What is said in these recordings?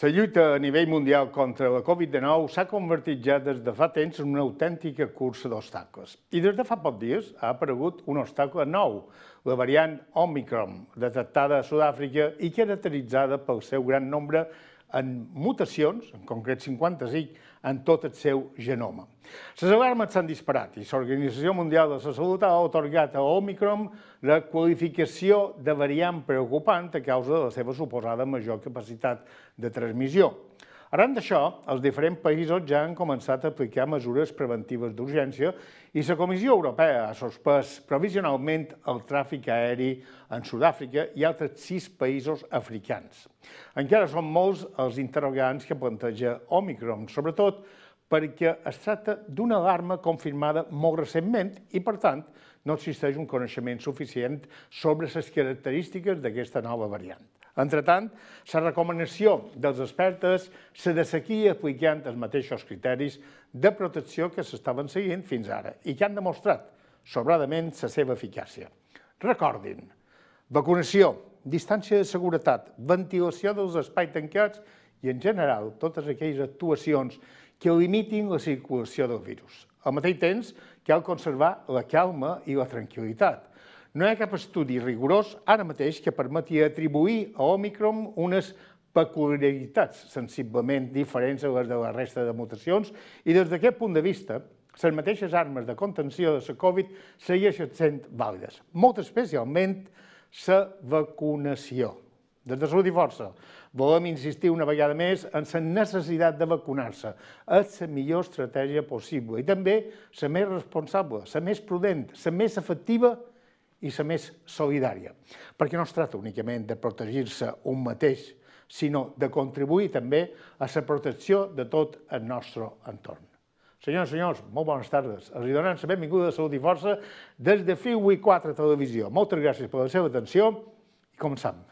La lluita a nivell mundial contra la Covid-19 s'ha convertit ja des de fa temps en una autèntica cursa d'obstacles. I des de fa pocs dies ha aparegut un obstacle nou, la variant Omicron, detectada a Sud-àfrica i caracteritzada pel seu gran nombre de en mutacions, en concret 50 55, en tot el seu genoma. Les alarmes s'han disparat i l'Organització Mundial de la Salut ha otorgat a Omicron la qualificació de variant preocupant a causa de la seva suposada major capacitat de transmissió. Arran d'això, els diferents països ja han començat a aplicar mesures preventives d'urgència i la Comissió Europea ha sospès provisionalment el tràfic aeri en Sud-àfrica i altres sis països africans. Encara són molts els interrogants que planteja Omicron, sobretot perquè es tracta d'una alarma confirmada molt recentment i, per tant, no existeix un coneixement suficient sobre les característiques d'aquesta nova variant. Entretant, la recomanació dels expertes se de seguir aplicant els mateixos criteris de protecció que s'estaven seguint fins ara i que han demostrat, sobradament, la seva eficàcia. Recordin, vacunació, distància de seguretat, ventilació dels espais tancats i, en general, totes aquelles actuacions que limitin la circulació del virus. Al mateix temps, cal conservar la calma i la tranquil·litat, no hi ha cap estudi rigorós ara mateix que permeti atribuir a Omicron unes peculiaritats sensiblement diferents a les de la resta de mutacions i des d'aquest punt de vista les mateixes armes de contenció de la Covid segueixen sent vàlides, molt especialment la vacunació. Des de Salut i Força volem insistir una vegada més en la necessitat de vacunar-se. És la millor estratègia possible i també la més responsable, la més prudent, la més efectiva i la més solidària, perquè no es tracta únicament de protegir-se un mateix, sinó de contribuir també a la protecció de tot el nostre entorn. Senyors i senyors, molt bones tardes. Els hi donem la benvinguda a Salut i Força des de FIUI 4 Televisió. Moltes gràcies per la seva atenció i començam.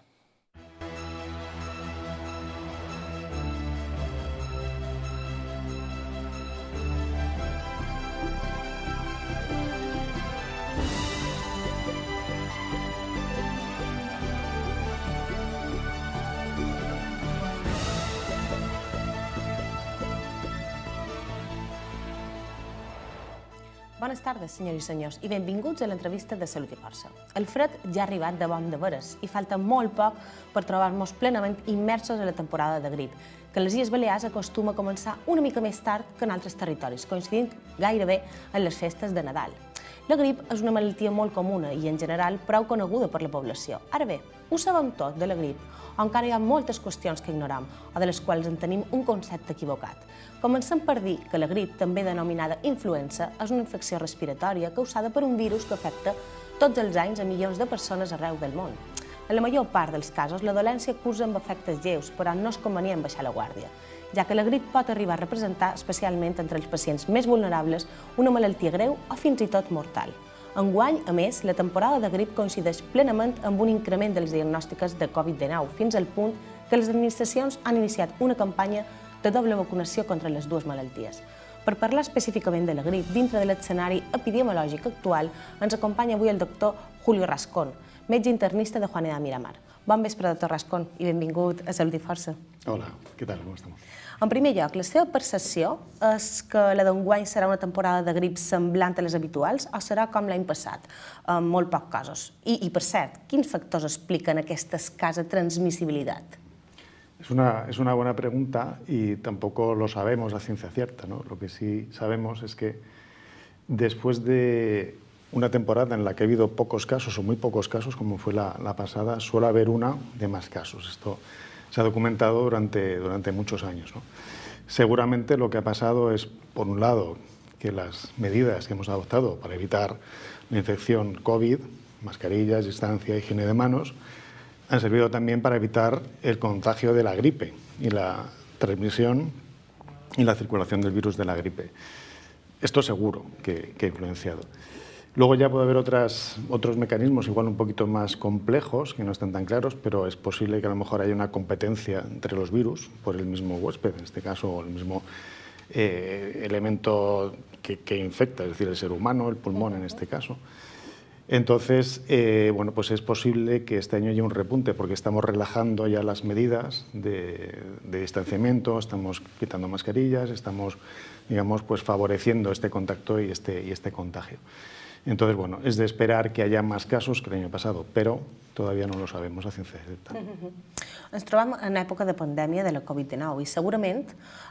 tardes, senyors i senyors, i benvinguts a l'entrevista de Salut i Força. El fred ja ha arribat de bon de veres i falta molt poc per trobar-nos plenament immersos a la temporada de grip, que les Illes Balears acostuma a començar una mica més tard que en altres territoris, coincidint gairebé en les festes de Nadal. La grip és una malaltia molt comuna i, en general, prou coneguda per la població. Ara bé, ho sabem tot de la grip, o encara hi ha moltes qüestions que ignoram o de les quals en tenim un concepte equivocat. Comencem per dir que la grip, també denominada influenza, és una infecció respiratòria causada per un virus que afecta tots els anys a milions de persones arreu del món. En la major part dels casos, la dolència cursa amb efectes lleus, però no és convenient baixar la guàrdia ja que la grip pot arribar a representar, especialment entre els pacients més vulnerables, una malaltia greu o fins i tot mortal. Enguany, a més, la temporada de grip coincideix plenament amb un increment de les diagnòstiques de Covid-19, fins al punt que les administracions han iniciat una campanya de doble vacunació contra les dues malalties. Per parlar específicament de la grip dintre de l'escenari epidemiològic actual, ens acompanya avui el doctor Julio Rascón, metge internista de Juaneda Miramar. Bon vespre doctor Rascón, i benvingut a Salut i Força. Hola, què tal? Com estem? En primer lloc, la seva percepció és que la d'enguany serà una temporada de grip semblant a les habituals o serà com l'any passat, amb eh, molt poc casos? I, I, per cert, quins factors expliquen aquesta escasa transmissibilitat? És una, és una bona pregunta i tampoc lo sabemos a ciència cierta. ¿no? Lo que sí sabemos es que después de una temporada en la que ha habido pocos casos o muy pocos casos, como fue la, pasada, suele haber una de más casos. Esto se ha documentado durante, durante muchos años. Seguramente lo que ha pasado es, por un lado, que las medidas que hemos adoptado para evitar la infección COVID, mascarillas, distancia, higiene de manos, han servido también para evitar el contagio de la gripe y la transmisión y la circulación del virus de la gripe. Esto seguro que, que ha influenciado. Luego ya puede haber otros mecanismos igual un poquito más complejos, que no están tan claros, pero es posible que a lo mejor haya una competencia entre los virus por el mismo huésped, en este caso o el mismo eh, elemento que, infecta, es decir, el ser humano, el pulmón en este caso. Entonces, eh, bueno, pues es posible que este año haya un repunte porque estamos relajando ya las medidas de, de distanciamiento, estamos quitando mascarillas, estamos, digamos, pues favoreciendo este contacto y este, y este contagio. Entonces, bueno, es de esperar que haya más casos que el año pasado, pero todavía no lo sabemos a ciencia certa. Mm -hmm. Ens trobem en època de pandèmia de la Covid-19 i segurament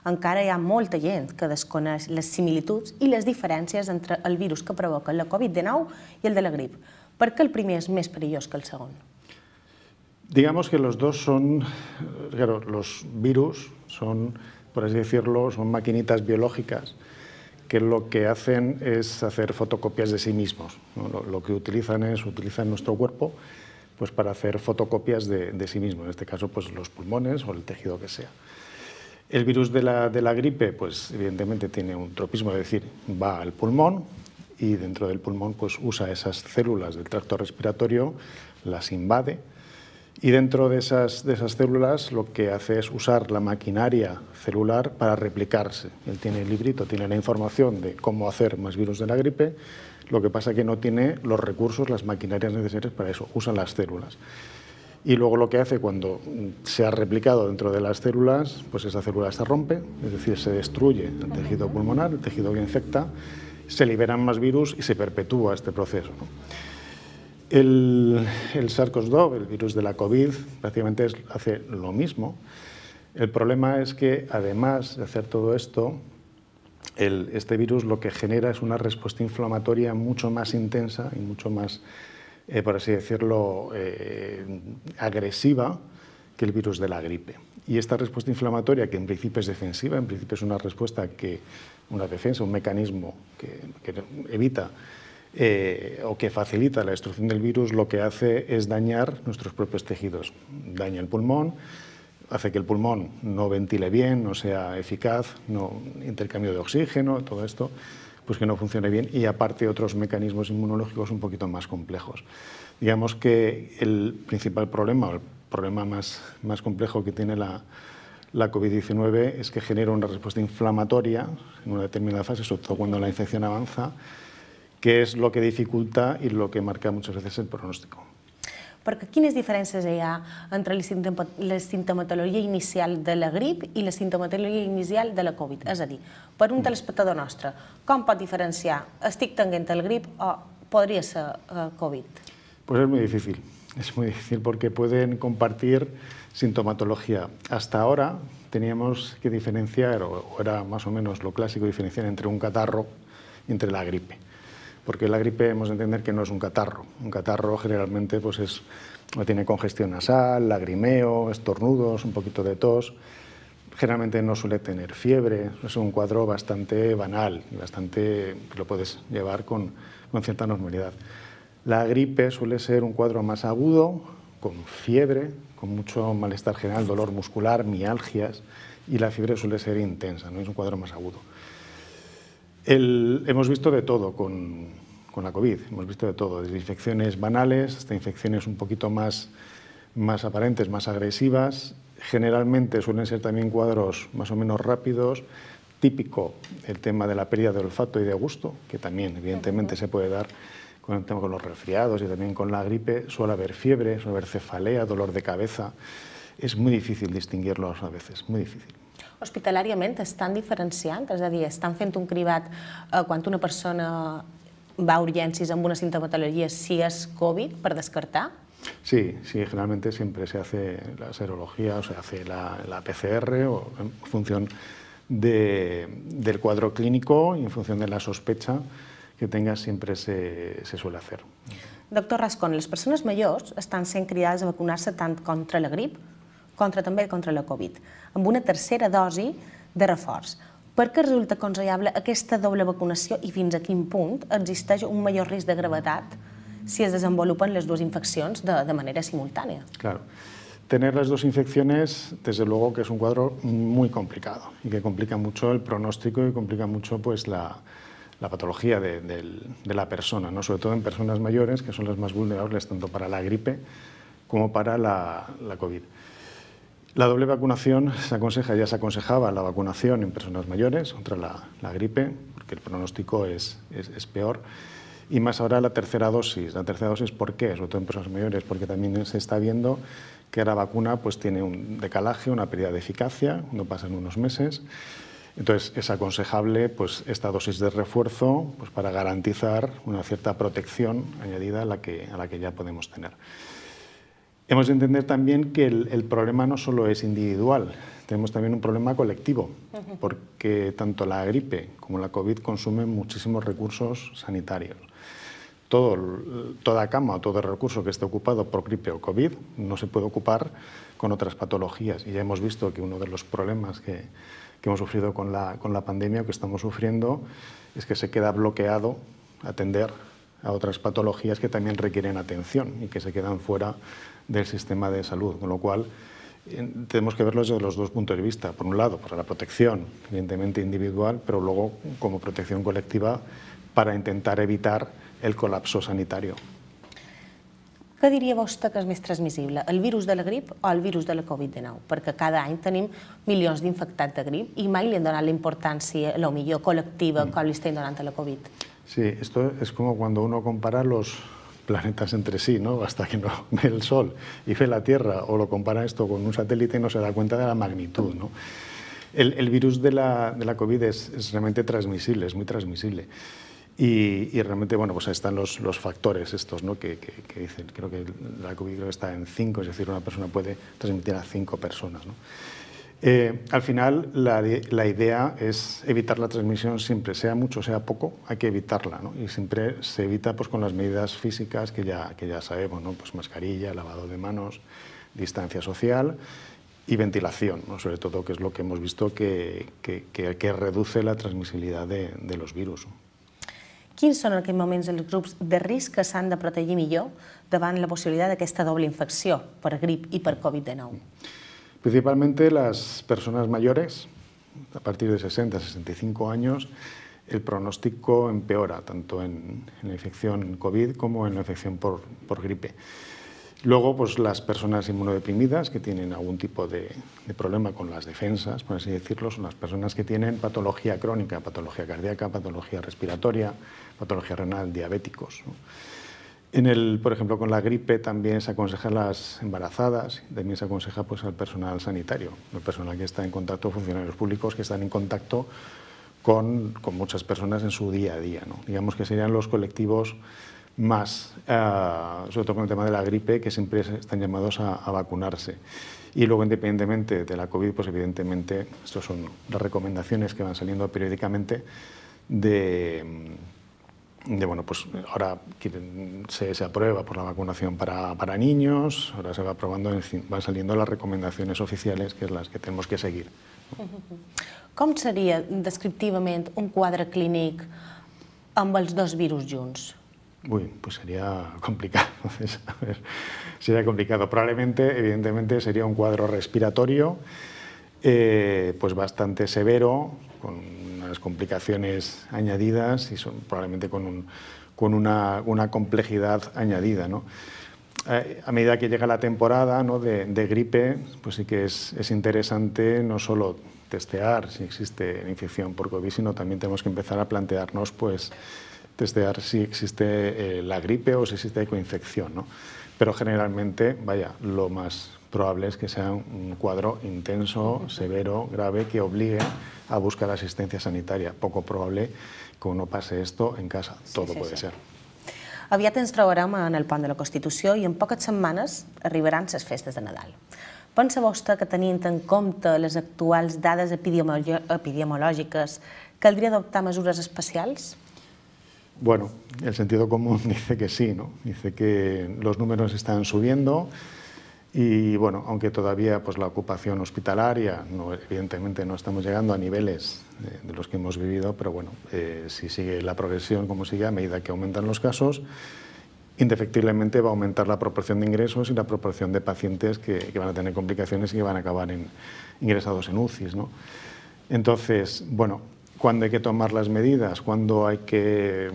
encara hi ha molta gent que desconeix les similituds i les diferències entre el virus que provoca la Covid-19 i el de la grip. Per què el primer és més perillós que el segon? Digamos que los dos son, claro, los virus son, por así decirlo, son maquinitas biológicas que lo que hacen es hacer fotocopias de sí mismos. Lo, que utilizan es, utilizan nuestro cuerpo pues para hacer fotocopias de, sí mismo, en este caso pues los pulmones o el tejido que sea. El virus de la, gripe, pues evidentemente tiene un tropismo, es decir, va al pulmón y dentro del pulmón pues usa esas células del tracto respiratorio, las invade y dentro de esas, células lo que hace es usar la maquinaria celular para replicarse. Él tiene el librito, tiene la información de cómo hacer más virus de la gripe, lo que pasa es que no tiene los recursos, las maquinarias necesarias para eso, usa las células. Y luego lo que hace cuando se ha replicado dentro de las células, pues esa célula se rompe, es decir, se destruye el tejido pulmonar, el tejido que infecta, se liberan más virus y se perpetúa este proceso. El, sars cov el virus de la COVID, prácticamente hace lo mismo. El problema es que, además de hacer todo esto, este virus lo que genera es una respuesta inflamatoria mucho más intensa y mucho más, eh, por así decirlo, eh, agresiva que el virus de la gripe. Y esta respuesta inflamatoria, que en principio es defensiva, en principio es una respuesta que, una defensa, un mecanismo que evita eh, o que facilita la destrucción del virus, lo que hace es dañar nuestros propios tejidos. Daña el pulmón, hace que el pulmón no ventile bien, no sea eficaz, no intercambio de oxígeno, todo esto, pues que no funcione bien y aparte otros mecanismos inmunológicos un poquito más complejos. Digamos que el principal problema, o el problema más, complejo que tiene la, la COVID-19 es que genera una respuesta inflamatoria en una determinada fase, sobre todo cuando la infección avanza, que es lo que dificulta y lo que marca muchas veces el pronóstico. Porque, quines diferencias hay entre la sintomatología inicial de la gripe y la sintomatología inicial de la Covid? Es decir, dir, un mm. telespectador nuestro, ¿cómo pot diferenciar estic entre el grip o podría ser eh, COVID? Pues es muy difícil, es muy difícil porque pueden compartir sintomatología. Hasta ahora teníamos que diferenciar, o, o era más o menos lo clásico diferenciar entre un catarro y entre la gripe porque la gripe hemos de entender que no es un catarro. Un catarro generalmente pues es, tiene congestión nasal, lagrimeo, estornudos, un poquito de tos. Generalmente no suele tener fiebre, es un cuadro bastante banal y bastante que lo puedes llevar con, con cierta normalidad. La gripe suele ser un cuadro más agudo, con fiebre, con mucho malestar general, dolor muscular, mialgias, y la fiebre suele ser intensa, no es un cuadro más agudo hemos visto de todo con, la COVID, hemos visto de todo, desde infecciones banales hasta infecciones un poquito más, más aparentes, más agresivas. Generalmente suelen ser también cuadros más o menos rápidos. Típico el tema de la pérdida de olfato y de gusto, que también evidentemente se puede dar con el tema con los resfriados y también con la gripe. Suele haber fiebre, suele haber cefalea, dolor de cabeza. Es muy difícil distinguirlos a veces, muy difícil. hospitalàriament estan diferenciant, és a dir, estan fent un cribat eh, quan una persona va a urgències amb una sintomatologia si és Covid per descartar? Sí, sí, generalmente siempre se hace la serología o se hace la, la PCR o en función de, del cuadro clínico y en función de la sospecha que tenga siempre se, se suele hacer. Doctor Rascón, les persones majors estan sent cridades a vacunar-se tant contra la grip contra també contra la Covid, amb una tercera dosi de reforç. Per què resulta aconsellable aquesta doble vacunació i fins a quin punt existeix un major risc de gravetat si es desenvolupen les dues infeccions de, de manera simultània? Claro. Tener las dos infecciones, desde luego que es un cuadro muy complicado y que complica mucho el pronóstico y complica mucho pues, la, la patología de, de, de, la persona, ¿no? sobre todo en personas mayores, que son las más vulnerables tanto para la gripe como para la, la COVID. La doble vacunación se aconseja, ya se aconsejaba la vacunación en personas mayores contra la, gripe, porque el pronóstico es, peor. Y más ahora la tercera dosis. La tercera dosis, ¿por qué? Sobre todo en personas mayores, porque también se está viendo que la vacuna pues, tiene un decalaje, una pérdida de eficacia, no pasa en unos meses. Entonces, es aconsejable pues, esta dosis de refuerzo pues, para garantizar una cierta protección añadida a la que ya podemos tener. Hemos de entender también que el, problema no solo es individual, tenemos también un problema colectivo, porque tanto la gripe como la COVID consumen muchísimos recursos sanitarios. Todo, toda cama o todo recurso que esté ocupado por gripe o COVID no se puede ocupar con otras patologías. Y ya hemos visto que uno de los problemas que, hemos sufrido con la, con la pandemia o que estamos sufriendo es que se queda bloqueado atender a otras patologías que también requieren atención y que se quedan fuera del sistema de salud, con lo cual eh, tenemos que verlo desde los dos puntos de vista. Por un lado, para la protección, evidentemente individual, pero luego como protección colectiva para intentar evitar el colapso sanitario. ¿Qué diría vos que es más transmisible? el virus de la gripe o el virus de la Covid-19? Porque cada año tenemos millones de infectantes de gripe y más le han la importancia la millor colectiva mm. com li durante la Covid. Sí, esto es como cuando uno compara los, planetas entre sí, ¿no? hasta que no ve el Sol y ve la Tierra o lo compara esto con un satélite y no se da cuenta de la magnitud. El, virus de la, de COVID es, realmente transmisible, es muy transmisible. Y, realmente, bueno, pues están los, factores estos, ¿no? Que, dicen, creo que la COVID está en cinco, es decir, una persona puede transmitir a cinco personas, ¿no? Eh, al final, la, la, idea es evitar la transmisión siempre, sea mucho, sea poco, hay que evitarla. ¿no? Y siempre se evita pues, con las medidas físicas que ya, que ya sabemos, ¿no? pues mascarilla, lavado de manos, distancia social y ventilación, ¿no? sobre todo, que es lo que hemos visto que, que, que, que reduce la transmisibilidad de, de los virus. Quins són en aquests moments els grups de risc que s'han de protegir millor davant la possibilitat d'aquesta doble infecció per grip i per Covid-19? Mm. Principalmente las personas mayores, a partir de 60, 65 años, el pronóstico empeora, tanto en, la infección COVID como en la infección por, gripe. Luego, pues las personas inmunodeprimidas que tienen algún tipo de, problema con las defensas, por así decirlo, son las personas que tienen patología crónica, patología cardíaca, patología respiratoria, patología renal, diabéticos. En el, por ejemplo, con la gripe también se aconseja a las embarazadas, también se aconseja pues, al personal sanitario, el personal que está en contacto, funcionarios públicos que están en contacto con, con muchas personas en su día a día. ¿no? Digamos que serían los colectivos más, ah, sobre todo con el tema de la gripe, que siempre están llamados a, vacunarse. Y luego, independientemente de la COVID, pues evidentemente, estas son las recomendaciones que van saliendo periódicamente de bueno, pues ahora se, aprueba por la vacunación para, para niños, ahora se va van saliendo las recomendaciones oficiales que es las que tenemos que seguir. ¿Cómo sería descriptivamente un cuadro clínico ambos los dos virus juntos? Uy, pues sería complicado. Sería complicado. Probablemente, evidentemente, sería un cuadro respiratorio. Eh, pues bastante severo, con unas complicaciones añadidas y son, probablemente con, con una, complejidad añadida. Eh, a medida que llega la temporada de, gripe, pues sí que es, interesante no solo testear si existe la infección por COVID, sino también tenemos que empezar a plantearnos pues, testear si existe eh, la gripe o si existe coinfección. ¿no? Pero generalmente, vaya, lo más probable es que sea un cuadro intenso, severo, grave, que obligue a buscar asistencia sanitària. Poco probable que no pase esto en casa. Sí, Todo sí, puede sí. ser. Aviat ens trobarem en el pont de la Constitució i en poques setmanes arribaran les festes de Nadal. Pensa vostè que tenint en compte les actuals dades epidemiològiques caldria adoptar mesures especials? Bueno, el sentido común dice que sí, ¿no? Dice que los números están subiendo, Y bueno, aunque todavía pues, la ocupación hospitalaria, no, evidentemente no estamos llegando a niveles eh, de, los que hemos vivido, pero bueno, eh, si sigue la progresión como sigue a medida que aumentan los casos, indefectiblemente va a aumentar la proporción de ingresos y la proporción de pacientes que, van a tener complicaciones y que van a acabar ingresados en UCIs. Entonces, bueno, cuándo hay que tomar las medidas, cuándo hay que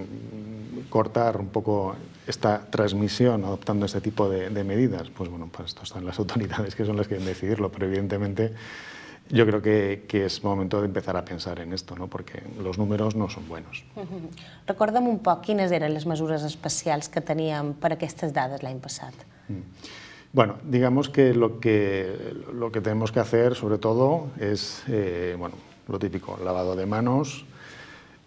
cortar un poco esta transmisión adoptando este tipo de, medidas? Pues bueno, para pues esto están las autoridades que son las que deben decidirlo, pero evidentemente yo creo que, es momento de empezar a pensar en esto, ¿no? Porque los números no son buenos. Uh un poco, quiénes eran las medidas especiales que tenían para que estas dadas la pasado? Mm. Bueno, digamos que lo, que lo que tenemos que hacer, sobre todo, es, eh, bueno, lo típico, lavado de manos,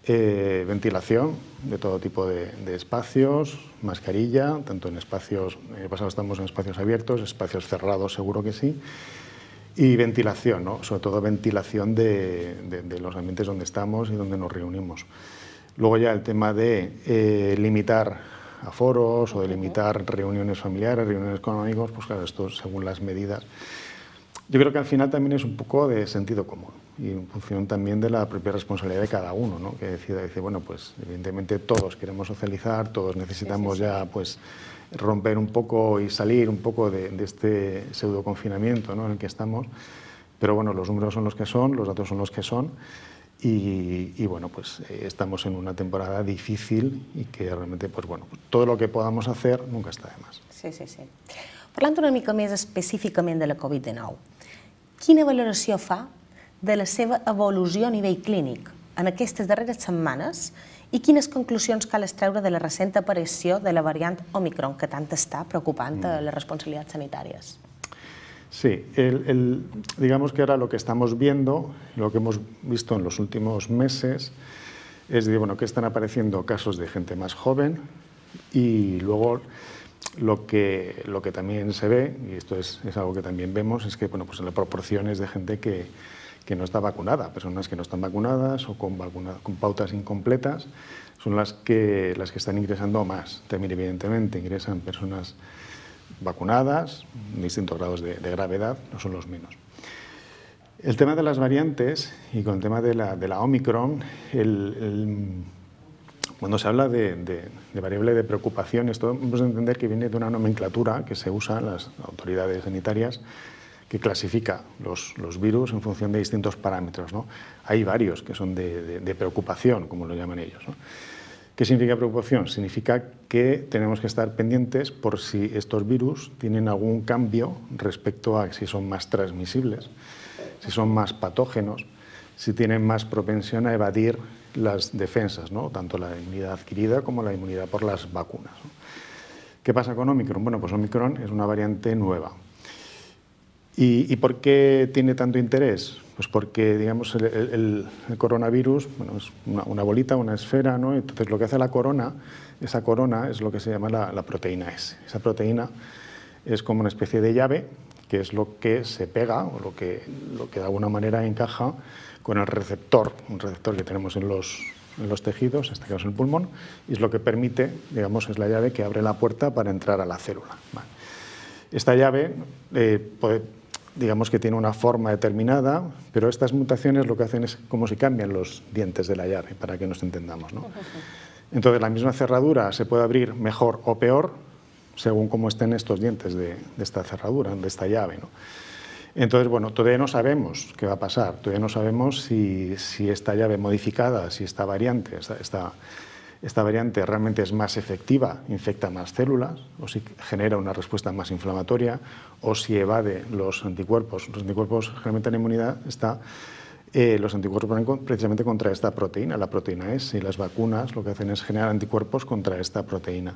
eh, ventilación de todo tipo de, espacios, mascarilla, tanto en espacios, eh, pasado estamos en espacios abiertos, espacios cerrados seguro que sí, y ventilación, ¿no? sobre todo ventilación de, los ambientes donde estamos y donde nos reunimos. Luego ya el tema de eh, limitar aforos o de limitar reuniones familiares, reuniones amigos pues claro, esto según las medidas yo creo que al final también es un poco de sentido común y en función también de la propia responsabilidad de cada uno, ¿no? que decida, dice, bueno, pues evidentemente todos queremos socializar, todos necesitamos ya pues romper un poco y salir un poco de, este pseudo confinamiento ¿no? en el que estamos, pero bueno, los números son los que son, los datos son los que son. Y, bueno, pues eh, estamos en una temporada difícil y que realmente, pues bueno, todo lo que podamos hacer nunca está de más. Sí, sí, sí. Parlant una mica més específicament de la Covid-19, quina valoració fa de la seva evolució a nivell clínic en aquestes darreres setmanes i quines conclusions cal extreure de la recent aparició de la variant Omicron, que tant està preocupant a mm. les responsabilitats sanitàries? Sí, el, el, digamos que ahora lo que estamos viendo, lo que hemos visto en los últimos meses, es de, bueno, que están apareciendo casos de gente más joven y luego lo que, lo que también se ve, y esto es, es, algo que también vemos, es que bueno, pues la de gente que, que no está vacunada, personas que no están vacunadas o con, vacuna, con pautas incompletas, son las que, las que están ingresando más. También, evidentemente, ingresan personas vacunadas, distintos grados de, gravedad, no son los menos. El tema de las variantes y con el tema de la, de la Omicron, el cuando se habla de, variable de preocupación, esto hemos de entender que viene de una nomenclatura que se usa en las autoridades sanitarias que clasifica los, virus en función de distintos parámetros. ¿no? Hay varios que son de, preocupación, como lo llaman ellos. ¿Qué significa preocupación? Significa que tenemos que estar pendientes por si estos virus tienen algún cambio respecto a si son más transmisibles, si son más patógenos, si tienen más propensión a evadir las defensas, ¿no? tanto la inmunidad adquirida como la inmunidad por las vacunas. ¿Qué pasa con Omicron? Bueno, pues Omicron es una variante nueva. ¿Y, por qué tiene tanto interés? Pues porque, digamos, el, coronavirus bueno, es una, bolita, una esfera, ¿no? Entonces lo que hace la corona, esa corona es lo que se llama la, la proteína S. Esa proteína es como una especie de llave que es lo que se pega o lo que, lo que de alguna manera encaja con el receptor, un receptor que tenemos en los, tejidos, en este caso en el pulmón, y es lo que permite, digamos, es la llave que abre la puerta para entrar a la célula. Esta llave eh, pues, digamos que tiene una forma determinada, pero estas mutaciones lo que hacen es como si cambian los dientes de la llave, para que nos entendamos. Entonces la misma cerradura se puede abrir mejor o peor según cómo estén estos dientes de, esta cerradura, de esta llave. ¿no? Entonces, bueno, todavía no sabemos qué va a pasar, todavía no sabemos si, esta llave modificada, si esta variante, esta, variante realmente es más efectiva, infecta más células, o si genera una respuesta más inflamatoria, o si evade los anticuerpos. Los anticuerpos, generalmente en inmunidad está... Eh, los anticuerpos precisamente contra esta proteína, la proteína S, y las vacunas lo que hacen es generar anticuerpos contra esta proteína.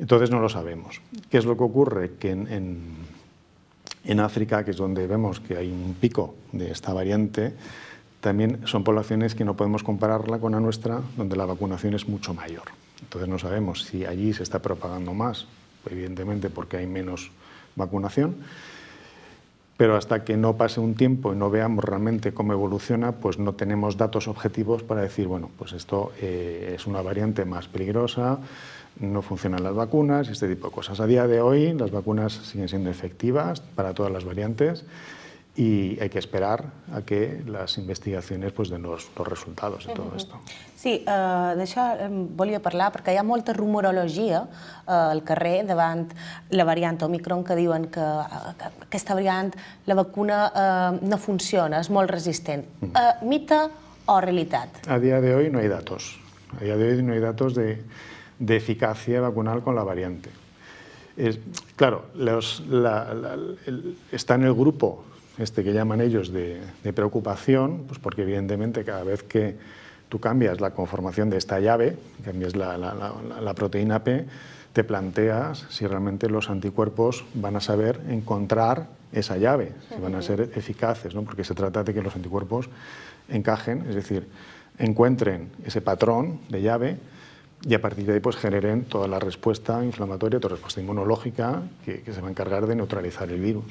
Entonces no lo sabemos. ¿Qué es lo que ocurre? Que en, África, que es donde vemos que hay un pico de esta variante, también son poblaciones que no podemos compararla con la nuestra, donde la vacunación es mucho mayor. Entonces no sabemos si allí se está propagando más, evidentemente porque hay menos vacunación, pero hasta que no pase un tiempo y no veamos realmente cómo evoluciona, pues no tenemos datos objetivos para decir, bueno, pues esto eh, es una variante más peligrosa, no funcionan las vacunas y este tipo de cosas. A día de hoy las vacunas siguen siendo efectivas para todas las variantes y hay que esperar a que las investigacions pues, den els resultats de tot això. Sí, eh, d'això volia parlar perquè hi ha molta rumorologia eh, al carrer davant la variant Omicron que diuen que, eh, que aquesta variant, la vacuna eh, no funciona, és molt resistent. Uh -huh. eh, mita o realitat? A dia de hoy no hay datos. A dia de hoy no hay datos de de eficacia vacunal con la variante. claro, está en el grupo este que llaman ellos de, preocupación, pues porque evidentemente cada vez que tú cambias la conformación de esta llave, cambias la, la proteína P, te planteas si realmente los anticuerpos van a saber encontrar esa llave, si van a ser eficaces, ¿no? porque se trata de que los anticuerpos encajen, es decir, encuentren ese patrón de llave y a partir de ahí pues, generen toda la respuesta inflamatoria, toda la respuesta inmunológica que, que, se va a encargar de neutralizar el virus.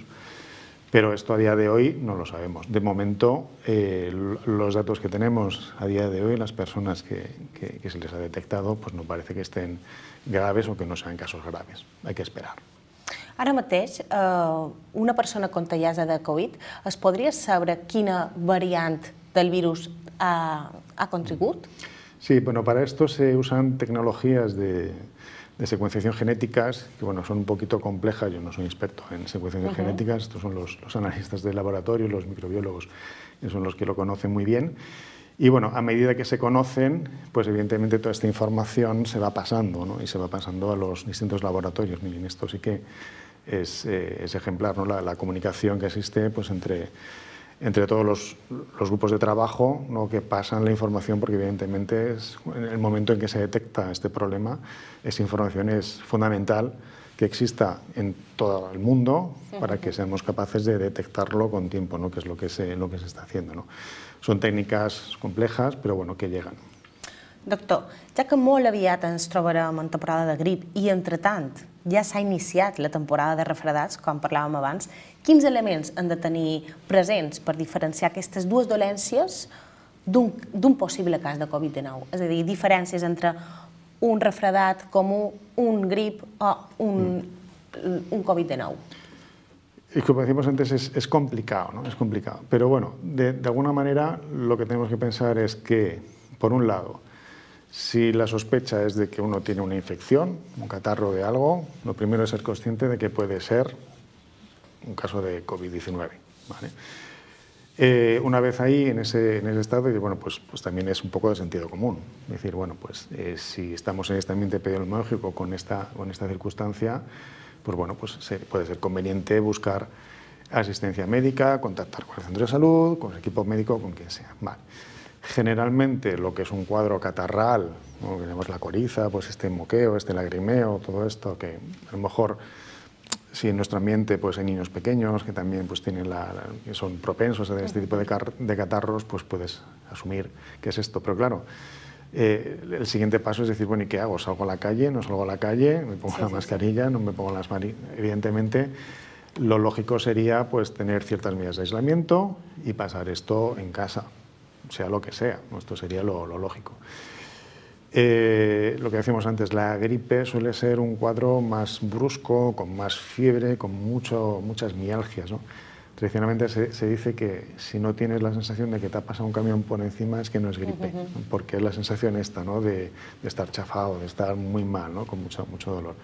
Pero esto a día de hoy no lo sabemos. De momento, eh, los datos que tenemos a día de hoy, las personas que, que, que se les ha detectado, pues no parece que estén graves o que no sean casos graves. Hay que esperar. Ara mateix, eh, una persona contagiada de Covid es podria saber quina variant del virus ha, ha contribuït? Mm. Sí, bueno, para esto se usan tecnologías de, secuenciación genéticas, que bueno, son un poquito complejas, yo no soy experto en secuenciación genética, estos son los, analistas de laboratorio, los microbiólogos, son los que lo conocen muy bien. Y bueno, a medida que se conocen, pues evidentemente toda esta información se va pasando, ¿no? Y se va pasando a los distintos laboratorios. Miren, esto sí que es, eh, ejemplar, la, la, comunicación que existe pues, entre entre todos los, grupos de trabajo ¿no? que pasan la información, porque evidentemente es, en el momento en que se detecta este problema, esa información es fundamental que exista en todo el mundo para que seamos capaces de detectarlo con tiempo, ¿no? que es lo que se, lo que se está haciendo. ¿no? Son técnicas complejas, pero bueno, que llegan. Doctor, ja que molt aviat ens trobarem en temporada de grip i, entretant, ja s'ha iniciat la temporada de refredats, com parlàvem abans, quins elements han de tenir presents per diferenciar aquestes dues dolències d'un possible cas de Covid-19? És a dir, diferències entre un refredat comú, un grip o un, mm. un Covid-19. Y como decimos antes, es, es, complicado, ¿no? Es complicado. Pero bueno, de, de, alguna manera lo que tenemos que pensar es que, por un lado, Si la sospecha es de que uno tiene una infección, un catarro de algo, lo primero es ser consciente de que puede ser un caso de COVID-19. Eh, una vez ahí, en ese, estado, bueno, pues, pues, también es un poco de sentido común. Es decir, bueno, pues eh, si estamos en este ambiente epidemiológico con esta, circunstancia, pues bueno, pues puede ser conveniente buscar asistencia médica, contactar con el centro de salud, con el equipo médico, con quien sea. Generalmente lo que es un cuadro catarral, ¿no? tenemos la coriza, pues este moqueo, este lagrimeo, todo esto, que a lo mejor si en nuestro ambiente pues hay niños pequeños que también pues tienen la, son propensos a este tipo de, catarros, pues puedes asumir que es esto. Pero claro, eh, el siguiente paso es decir, bueno, ¿y qué hago? ¿Salgo a la calle? ¿No salgo a la calle? ¿Me pongo la mascarilla? ¿No me pongo las marinas? Evidentemente, lo lógico sería pues tener ciertas medidas de aislamiento y pasar esto en casa sea lo que sea. Esto sería lo, lógico. Eh, lo que decíamos antes, la gripe suele ser un cuadro más brusco, con más fiebre, con mucho, muchas mialgias. Tradicionalmente se, dice que si no tienes la sensación de que te ha pasado un camión por encima es que no es gripe, porque es la sensación esta de, estar chafado, de estar muy mal, con mucho, mucho dolor.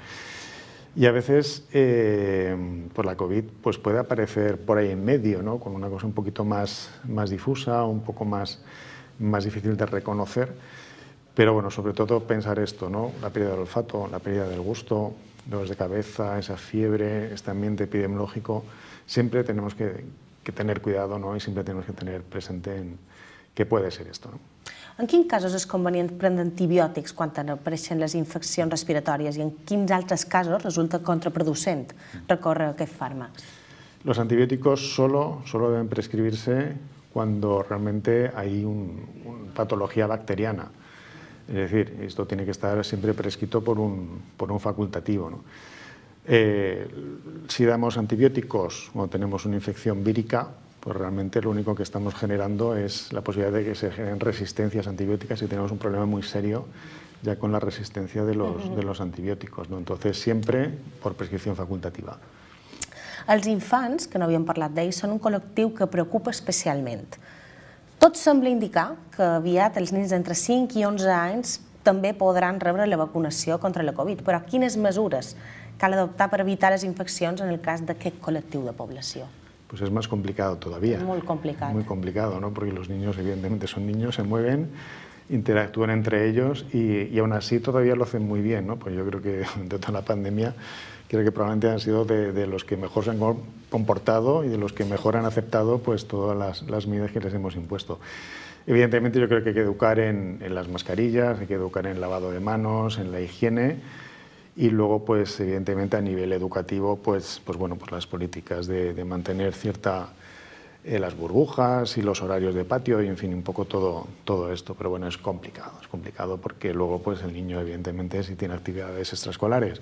Y a veces eh, pues la COVID pues puede aparecer por ahí en medio, con una cosa un poquito más, más difusa, un poco más, más difícil de reconocer. Pero bueno, sobre todo pensar esto, ¿no? la pérdida del olfato, la pérdida del gusto, dolores de cabeza, esa fiebre, este ambiente epidemiológico, siempre tenemos que, tener cuidado y siempre tenemos que tener presente en qué puede ser esto. ¿no? En qué casos es conveniente prendre antibióticos cuando aparecen las infecciones respiratorias y en qué otros casos resulta contraproducente recorrer a aquest Los antibióticos solo, solo deben prescribirse cuando realmente hay una patología bacteriana. Es decir, esto tiene que estar siempre prescrito por un, por un facultativo. Eh, si damos antibióticos cuando tenemos una infección vírica, pues realmente lo único que estamos generando es la posibilidad de que se generen resistencias antibióticas y tenemos un problema muy serio ya con la resistencia de los, de los antibióticos. ¿no? Entonces, siempre por prescripción facultativa. Els infants, que no havíem parlat d'ells, són un col·lectiu que preocupa especialment. Tot sembla indicar que aviat els nens d'entre 5 i 11 anys també podran rebre la vacunació contra la Covid, però quines mesures cal adoptar per evitar les infeccions en el cas d'aquest col·lectiu de població? pues es más complicado todavía. Muy complicado. Muy complicado, ¿no? Porque los niños, evidentemente, son niños, se mueven, interactúan entre ellos y, y aún así todavía lo hacen muy bien, ¿no? Pues yo creo que durante toda la pandemia, creo que probablemente han sido de, los que mejor se han comportado y de los que mejor han aceptado pues todas las, medidas que les hemos impuesto. Evidentemente yo creo que hay que educar en, en las mascarillas, hay que educar en el lavado de manos, en la higiene, y luego pues evidentemente a nivel educativo pues, pues bueno pues las políticas de, mantener cierta eh, las burbujas y los horarios de patio y en fin un poco todo todo esto pero bueno es complicado es complicado porque luego pues el niño evidentemente si tiene actividades extraescolares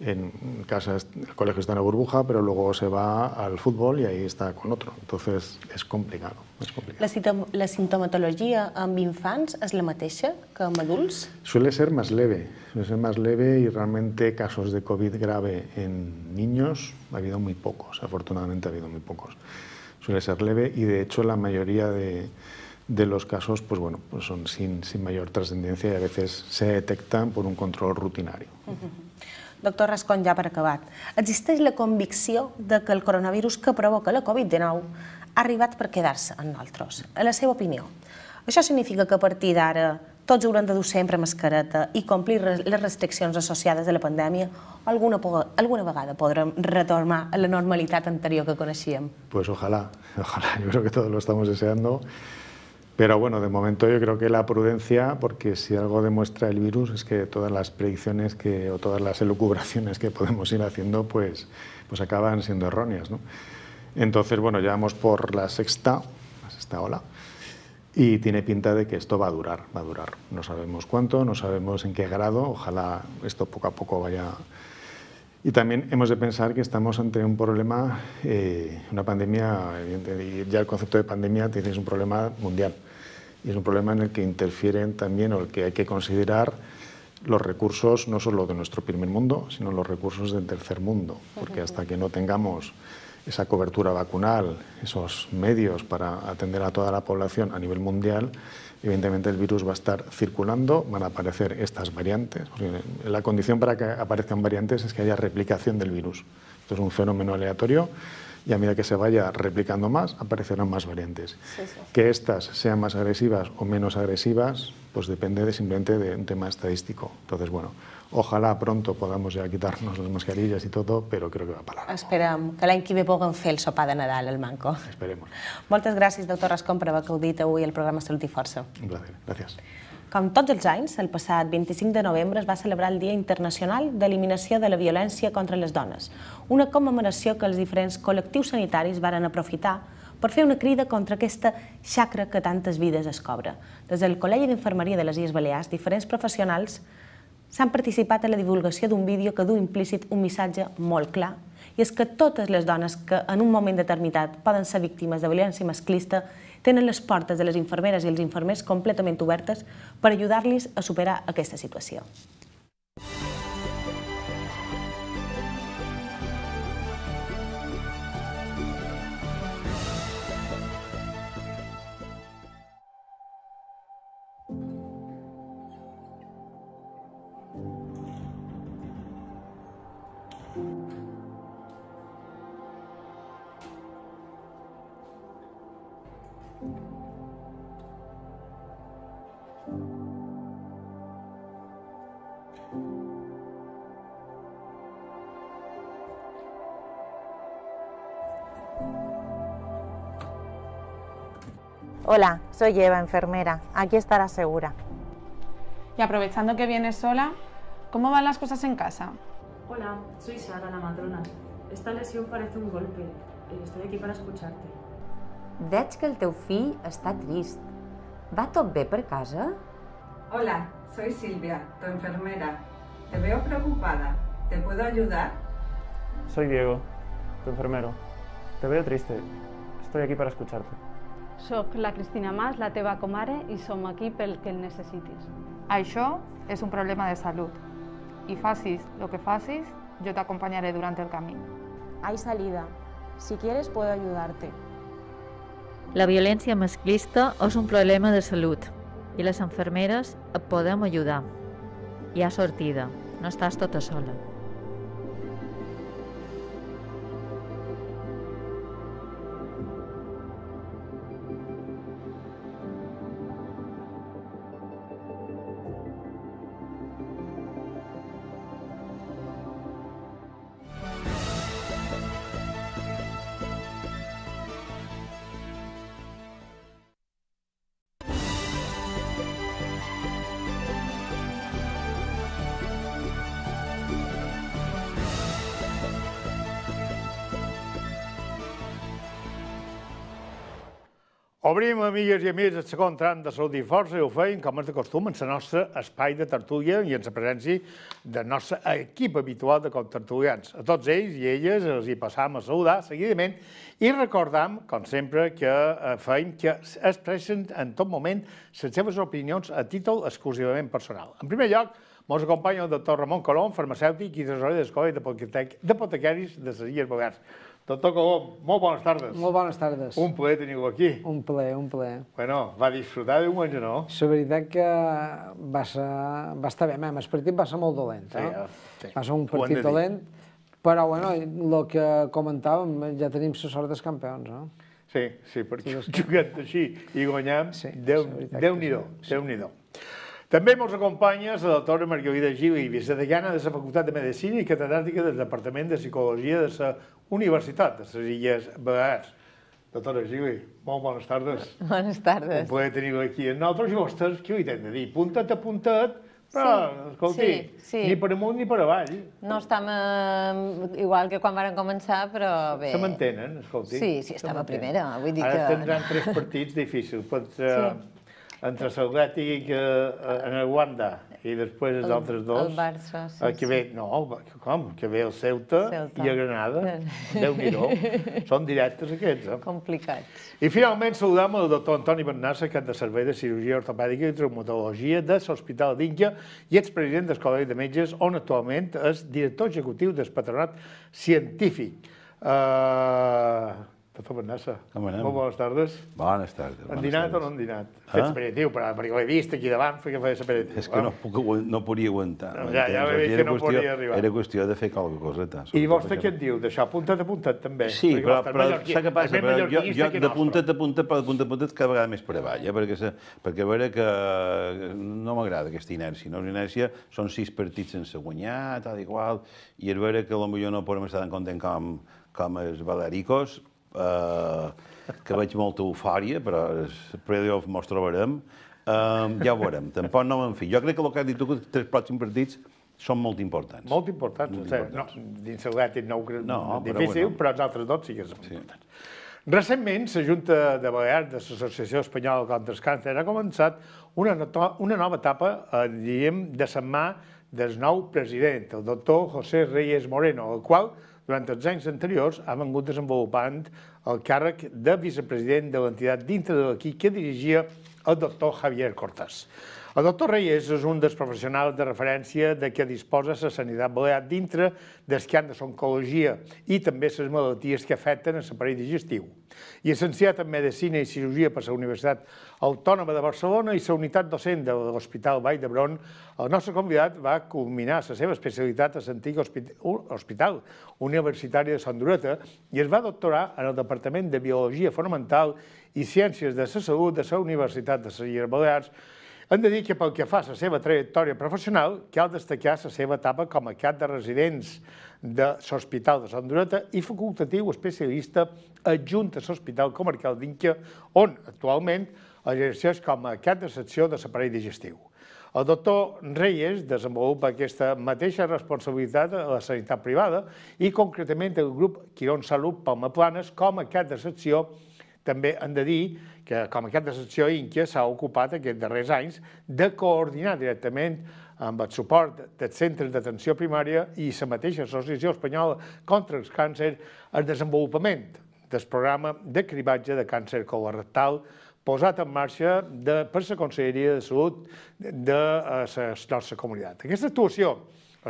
en casa, el colegio está en la burbuja, pero luego se va al fútbol y ahí está con otro. Entonces es complicado. Es complicado. La, sintom la sintomatología amb infants és la mateixa que amb adults? Suele ser más leve, suele ser más leve y realmente casos de COVID grave en niños ha habido muy pocos, afortunadamente ha habido muy pocos. Suele ser leve y de hecho la mayoría de, de los casos pues bueno, pues son sin, sin mayor trascendencia y a veces se detectan por un control rutinario. Uh -huh. Doctor Rascon, ja per acabat, existeix la convicció de que el coronavirus que provoca la Covid-19 ha arribat per quedar-se en nosaltres. A la seva opinió, això significa que a partir d'ara tots hauran de dur sempre mascareta i complir les restriccions associades a la pandèmia, alguna, alguna vegada podrem retornar a la normalitat anterior que coneixíem. Pues ojalá, ojalá, yo creo que todos lo estamos deseando. Pero bueno, de momento yo creo que la prudencia, porque si algo demuestra el virus es que todas las predicciones que, o todas las elucubraciones que podemos ir haciendo, pues, pues acaban siendo erróneas. ¿no? Entonces, bueno, ya vamos por la sexta, la sexta ola, y tiene pinta de que esto va a durar, va a durar. No sabemos cuánto, no sabemos en qué grado, ojalá esto poco a poco vaya... Y también hemos de pensar que estamos ante un problema, eh, una pandemia, ya el concepto de pandemia es un problema mundial y es un problema en el que interfieren también o el que hay que considerar los recursos no solo de nuestro primer mundo, sino los recursos del tercer mundo, porque hasta que no tengamos esa cobertura vacunal, esos medios para atender a toda la población a nivel mundial, evidentemente el virus va a estar circulando, van a aparecer estas variantes. La condición para que aparezcan variantes es que haya replicación del virus. Esto es un fenómeno aleatorio y a medida que se vaya replicando más, aparecerán más variantes. Que estas sean más agresivas o menos agresivas, pues depende simplemente de un tema estadístico. Entonces, bueno, ojalá pronto podamos ya quitarnos las mascarillas y todo, pero creo que va a parar. Esperamos que la que poco en el de Nadal al Manco. Esperemos. Muchas gracias, doctor Rascón, por haber acudido hoy al programa Salud Un placer, gracias. Com tots els anys, el passat 25 de novembre es va celebrar el Dia Internacional d'Eliminació de la Violència contra les Dones, una commemoració que els diferents col·lectius sanitaris varen aprofitar per fer una crida contra aquesta xacra que tantes vides es cobra. Des del Col·legi d'Infermeria de les Illes Balears, diferents professionals s'han participat en la divulgació d'un vídeo que du implícit un missatge molt clar, i és que totes les dones que en un moment determinat poden ser víctimes de violència masclista tenen les portes de les infermeres i els infermers completament obertes per ajudar-los a superar aquesta situació. Hola, soy Eva, enfermera. Aquí estarás segura. Y aprovechando que vienes sola, ¿cómo van las cosas en casa? Hola, soy Sara, la matrona. Esta lesión parece un golpe. Estoy aquí para escucharte. De que el teu fill triste. Va tot bé por casa? Hola, soy Silvia, tu enfermera. Te veo preocupada. ¿Te puedo ayudar? Soy Diego, tu enfermero. Te veo triste. Estoy aquí para escucharte. Soc la Cristina Mas, la teva comare, i som aquí pel que el necessitis. Això és un problema de salut. I facis el que facis, jo t'acompanyaré durant el camí. Ai, salida. Si quieres, puedo ayudarte. La violència masclista és un problema de salut i les infermeres et podem ajudar. Hi ha sortida. No estàs tota sola. Obrim, amigues i amics, el segon tram de Salut i Força i ho feim, com és de costum, en la nostra espai de tertúlia i en la presència del nostre equip habitual de contertulians. A tots ells i elles els hi passam a saludar seguidament i recordam, com sempre, que eh, feim que expressen en tot moment les seves opinions a títol exclusivament personal. En primer lloc, Mos acompanya el doctor Ramon Colom, farmacèutic i tresorer de i d'Apotecaris de les Illes Balears. Doctor Cobó, molt bones tardes. Molt bones tardes. Un plaer tenir-ho aquí. Un plaer, un plaer. Bueno, va disfrutar o no? La veritat que va, ser, va estar bé. Eh? Mem, el partit va ser molt dolent. Sí, eh? sí. Va ser un partit dolent, però bueno, el que comentàvem, ja tenim la sort dels campions. No? Sí, sí, perquè sí, jugant així i guanyant, sí, Déu-n'hi-do, Déu-n'hi-do. Sí. Déu també molts acompanya la doctora Margarida Gil i vicedegana de la Facultat de Medicina i catedràtica del Departament de Psicologia de la Universitat de les Illes Balears. Doctora Gili, molt bones tardes. Bones tardes. Un poder tenir ho aquí amb nosaltres i vostres, què ho hi de dir? Puntet a puntet, però, sí, escolti, sí, sí. ni per amunt ni per avall. No estem eh, igual que quan varen començar, però bé... Se mantenen, escolti. Sí, sí, estava primera, vull dir Ara que... Ara tindran tres partits difícils, Sí. Eh, sí entre l'Atlètic eh, eh, en el Wanda i després els altres dos. El Barça, sí. Que Quebec, sí. no, com? Que ve el Ceuta, Ceuta. i a Granada. Sí. déu nhi Són directes aquests, eh? Complicats. I finalment saludam el doctor Antoni Bernassa, cap de Servei de Cirurgia Ortopèdica i Traumatologia de l'Hospital d'Inca i expresident del Col·legi de Metges, on actualment és director executiu del Patronat Científic. Eh... Uh Doctor Bernassa, Com anem? molt bones tardes. Bones tardes. Han dinat tardes. o no han dinat? Ah? Fets aperitiu, però, perquè l'he vist aquí davant, fer que fes aperitiu. És que no, puc, no podia aguantar. No, ja, ja vaig que no qüestió, podia arribar. Era qüestió de fer qualque coseta. I vostè què et diu d'això? apuntat, a també. Sí, però, però saps què passa? Però jo, jo de puntet a puntet, però de puntet a puntet cada vegada més per avall, eh? perquè, se, perquè a veure que no m'agrada aquesta inèrcia. No? L'inèrcia són sis partits sense guanyar, tal i qual, i a veure que potser no podem estar tan content com, com els balericos, eh, que veig molta eufòria, però el playoff mos trobarem. Eh, ja ho veurem, tampoc no me'n fi. Jo crec que el que has dit tu, els tres pròxims partits, són molt importants. Molt importants. Molt importants. No, dins el Gàtic no ho crec no, difícil, però, bueno. els altres dos sí que són sí. importants. Recentment, la Junta de Balears de l'Associació Espanyola contra el Càncer ha començat una, una nova etapa, eh, diem, de setmà del nou president, el doctor José Reyes Moreno, el qual durant els anys anteriors ha vengut desenvolupant el càrrec de vicepresident de l'entitat dintre de l'equip que dirigia el doctor Javier Cortés. El doctor Reyes és un dels professionals de referència de què disposa la sanitat balear dintre que han de l'oncologia i també les malalties que afecten l'aparell digestiu. I essenciat en Medicina i Cirurgia per la Universitat Autònoma de Barcelona i la unitat docent de l'Hospital Vall d'Hebron, el nostre convidat va culminar la seva especialitat a l'antic Hospital Universitari de Sant Dureta i es va doctorar en el Departament de Biologia Fonamental i Ciències de la Salut de la Universitat de les Illes Balears hem de dir que pel que fa a la seva trajectòria professional, cal destacar la seva etapa com a cap de residents de l'Hospital de Sant Dureta i facultatiu especialista adjunt a l'Hospital Comarcal d'Inca, on actualment exerceix com a cap de secció de l'aparell digestiu. El doctor Reyes desenvolupa aquesta mateixa responsabilitat a la sanitat privada i concretament el grup Quirón Salut Palma Planes com a cap de secció de també han de dir que, com a cap de secció INCA s'ha ocupat aquests darrers anys de coordinar directament amb el suport dels centres d'atenció primària i la mateixa Associació Espanyola contra el Càncer, el desenvolupament del programa de cribatge de càncer colorectal posat en marxa de, per la Conselleria de Salut de eh, la nostra comunitat. Aquesta actuació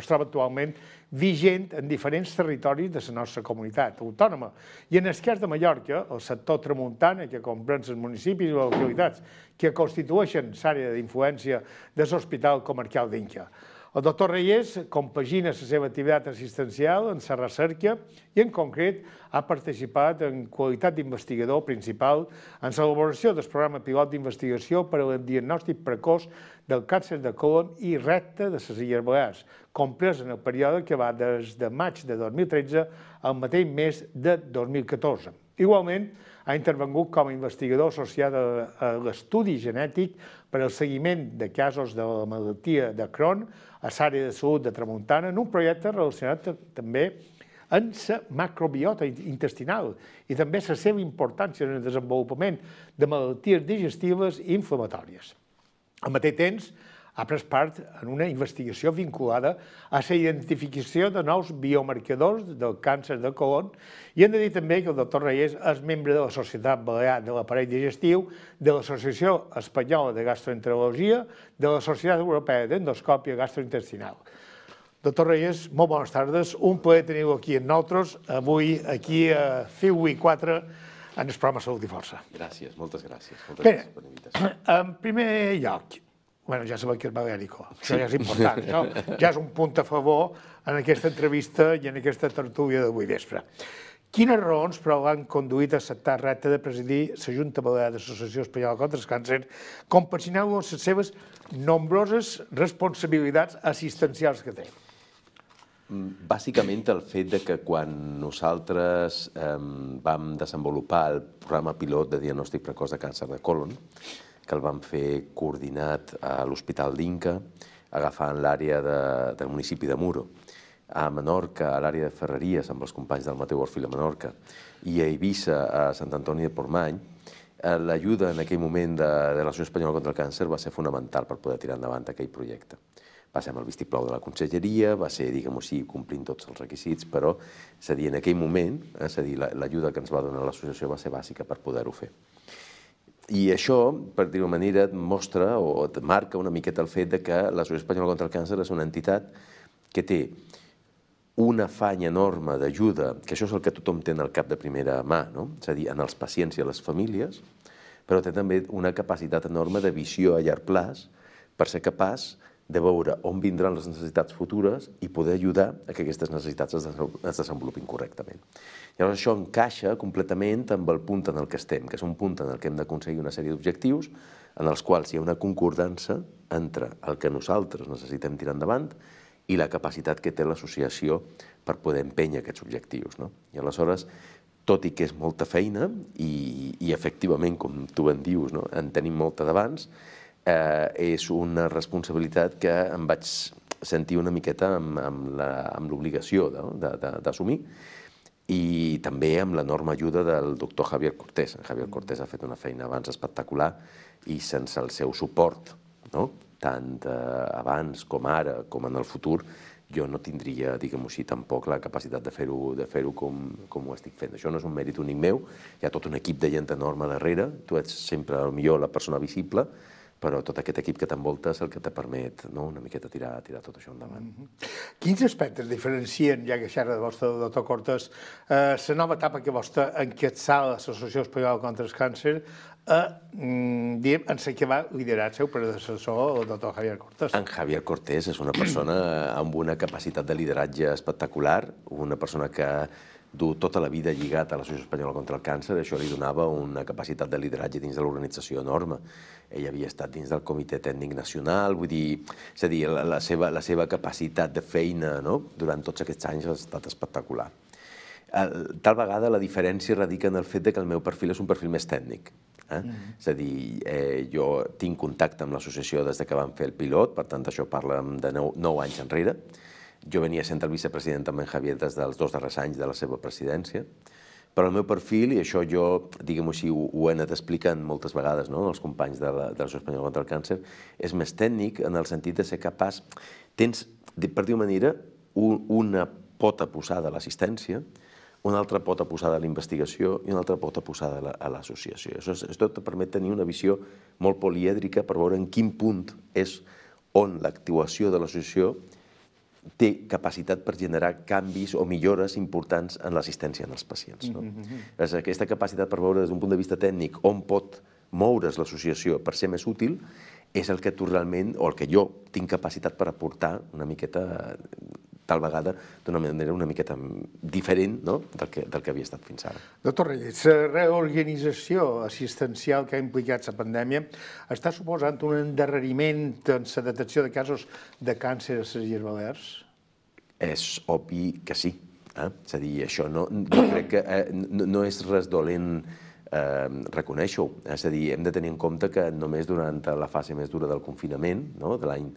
es troba actualment vigent en diferents territoris de la nostra comunitat autònoma. I en el cas de Mallorca, el sector tramuntana, que comprens els municipis i les localitats que constitueixen l'àrea d'influència de l'Hospital Comarcal d'Inca. El doctor Reyes compagina la seva activitat assistencial en la recerca i, en concret, ha participat en qualitat d'investigador principal en l'elaboració del programa pilot d'investigació per al diagnòstic precoç del càncer de colon i recte de les Illes Balears, comprès en el període que va des de maig de 2013 al mateix mes de 2014. Igualment, ha intervengut com a investigador associat a l'estudi genètic per al seguiment de casos de la malaltia de Crohn a l'àrea de salut de Tramuntana en un projecte relacionat també amb la macrobiota intestinal i també la seva importància en el desenvolupament de malalties digestives i inflamatòries. Al mateix temps, ha pres part en una investigació vinculada a la identificació de nous biomarcadors del càncer de colon i hem de dir també que el doctor Reyes és membre de la Societat Balear de l'Aparell Digestiu, de l'Associació Espanyola de Gastroenterologia, de la Societat Europea d'Endoscòpia Gastrointestinal. Doctor Reyes, molt bones tardes. Un plaer tenir-lo aquí amb nosaltres, avui aquí a FIUI 4, en el programa Salut i Força. Gràcies, moltes gràcies. Moltes Bé, gràcies per En primer lloc, bueno, ja sabeu que és Babèlico, això ja és important, això ja és un punt a favor en aquesta entrevista i en aquesta tertúlia d'avui vespre. Quines raons, però, han conduït a acceptar el repte de presidir la Junta Balear de l'Associació Espanyola contra el Càncer, compaginant amb les seves nombroses responsabilitats assistencials que té? Mm, bàsicament el fet de que quan nosaltres eh, vam desenvolupar el programa pilot de diagnòstic precoç de càncer de colon, que el vam fer coordinat a l'Hospital d'Inca, agafant l'àrea de, del municipi de Muro, a Menorca, a l'àrea de Ferreries, amb els companys del Mateu Orfil a Menorca, i a Eivissa, a Sant Antoni de Portmany, eh, l'ajuda en aquell moment de, de l'Associació Espanyola contra el Càncer va ser fonamental per poder tirar endavant aquell projecte va ser amb el vistiplau de la conselleria, va ser, diguem-ho així, complint tots els requisits, però, és a dir, en aquell moment, eh, és a dir, l'ajuda que ens va donar l'associació va ser bàsica per poder-ho fer. I això, per dir-ho manera, et mostra o et marca una miqueta el fet de que Societat Espanyola contra el Càncer és una entitat que té un afany enorme d'ajuda, que això és el que tothom té al cap de primera mà, no? és a dir, en els pacients i a les famílies, però té també una capacitat enorme de visió a llarg plaç per ser capaç de veure on vindran les necessitats futures i poder ajudar a que aquestes necessitats es desenvolupin correctament. Llavors això encaixa completament amb el punt en el que estem, que és un punt en el que hem d'aconseguir una sèrie d'objectius en els quals hi ha una concordança entre el que nosaltres necessitem tirar endavant i la capacitat que té l'associació per poder empènyer aquests objectius. No? I aleshores, tot i que és molta feina, i, i efectivament, com tu ben dius, no? en tenim molta d'abans, eh, és una responsabilitat que em vaig sentir una miqueta amb, amb l'obligació d'assumir i també amb l'enorme ajuda del doctor Javier Cortés. En Javier Cortés ha fet una feina abans espectacular i sense el seu suport, no? tant eh, abans com ara com en el futur, jo no tindria, diguem-ho així, tampoc la capacitat de fer-ho de fer com, com ho estic fent. Això no és un mèrit únic meu, hi ha tot un equip de gent enorme darrere, tu ets sempre, millor la persona visible, però tot aquest equip que t'envolta és el que te permet no, una miqueta tirar, tirar tot això endavant. Mm -hmm. Quins aspectes diferencien, ja que xerra de vostre doctor Cortes, eh, la nova etapa que vostre enquetsar l'Associació Espanyola contra el Càncer a, eh, mm, diem, en sé que va liderar el seu predecessor, el doctor Javier Cortés. En Javier Cortés és una persona amb una capacitat de lideratge espectacular, una persona que dur tota la vida lligat a l'Associació Espanyola contra el Càncer, això li donava una capacitat de lideratge dins de l'organització enorme. Ell havia estat dins del Comitè Tècnic Nacional, vull dir, és a dir, la, la, seva, la seva capacitat de feina no? durant tots aquests anys ha estat espectacular. tal vegada la diferència radica en el fet de que el meu perfil és un perfil més tècnic. Eh? Mm -hmm. És a dir, eh, jo tinc contacte amb l'associació des de que vam fer el pilot, per tant això parla de nou, 9 anys enrere, jo venia sent el vicepresident també en Javier des dels dos darrers anys de la seva presidència, però el meu perfil, i això jo, diguem-ho així, ho, ho he anat explicant moltes vegades no, als companys de la, de l'Associació Espanyola contra el Càncer, és més tècnic en el sentit de ser capaç... Tens, per dir-ho manera, un, una pota posada a l'assistència, una altra pota posada a la investigació i una altra pota posada a l'associació. Això, és, això et permet tenir una visió molt polièdrica per veure en quin punt és on l'actuació de l'associació té capacitat per generar canvis o millores importants en l'assistència en els pacients. No? Mm -hmm. Aquesta capacitat per veure des d'un punt de vista tècnic on pot moure's l'associació per ser més útil és el que tu realment, o el que jo tinc capacitat per aportar una miqueta tal vegada d'una manera una miqueta diferent no? del, que, del que havia estat fins ara. Doctor Reyes, la reorganització assistencial que ha implicat la pandèmia està suposant un endarreriment en la detecció de casos de càncer a les Illes Balears? És obvi que sí. Eh? És a dir, això no, jo crec que eh, no, no és res dolent eh, reconèixer-ho. És a dir, hem de tenir en compte que només durant la fase més dura del confinament, no? de l'any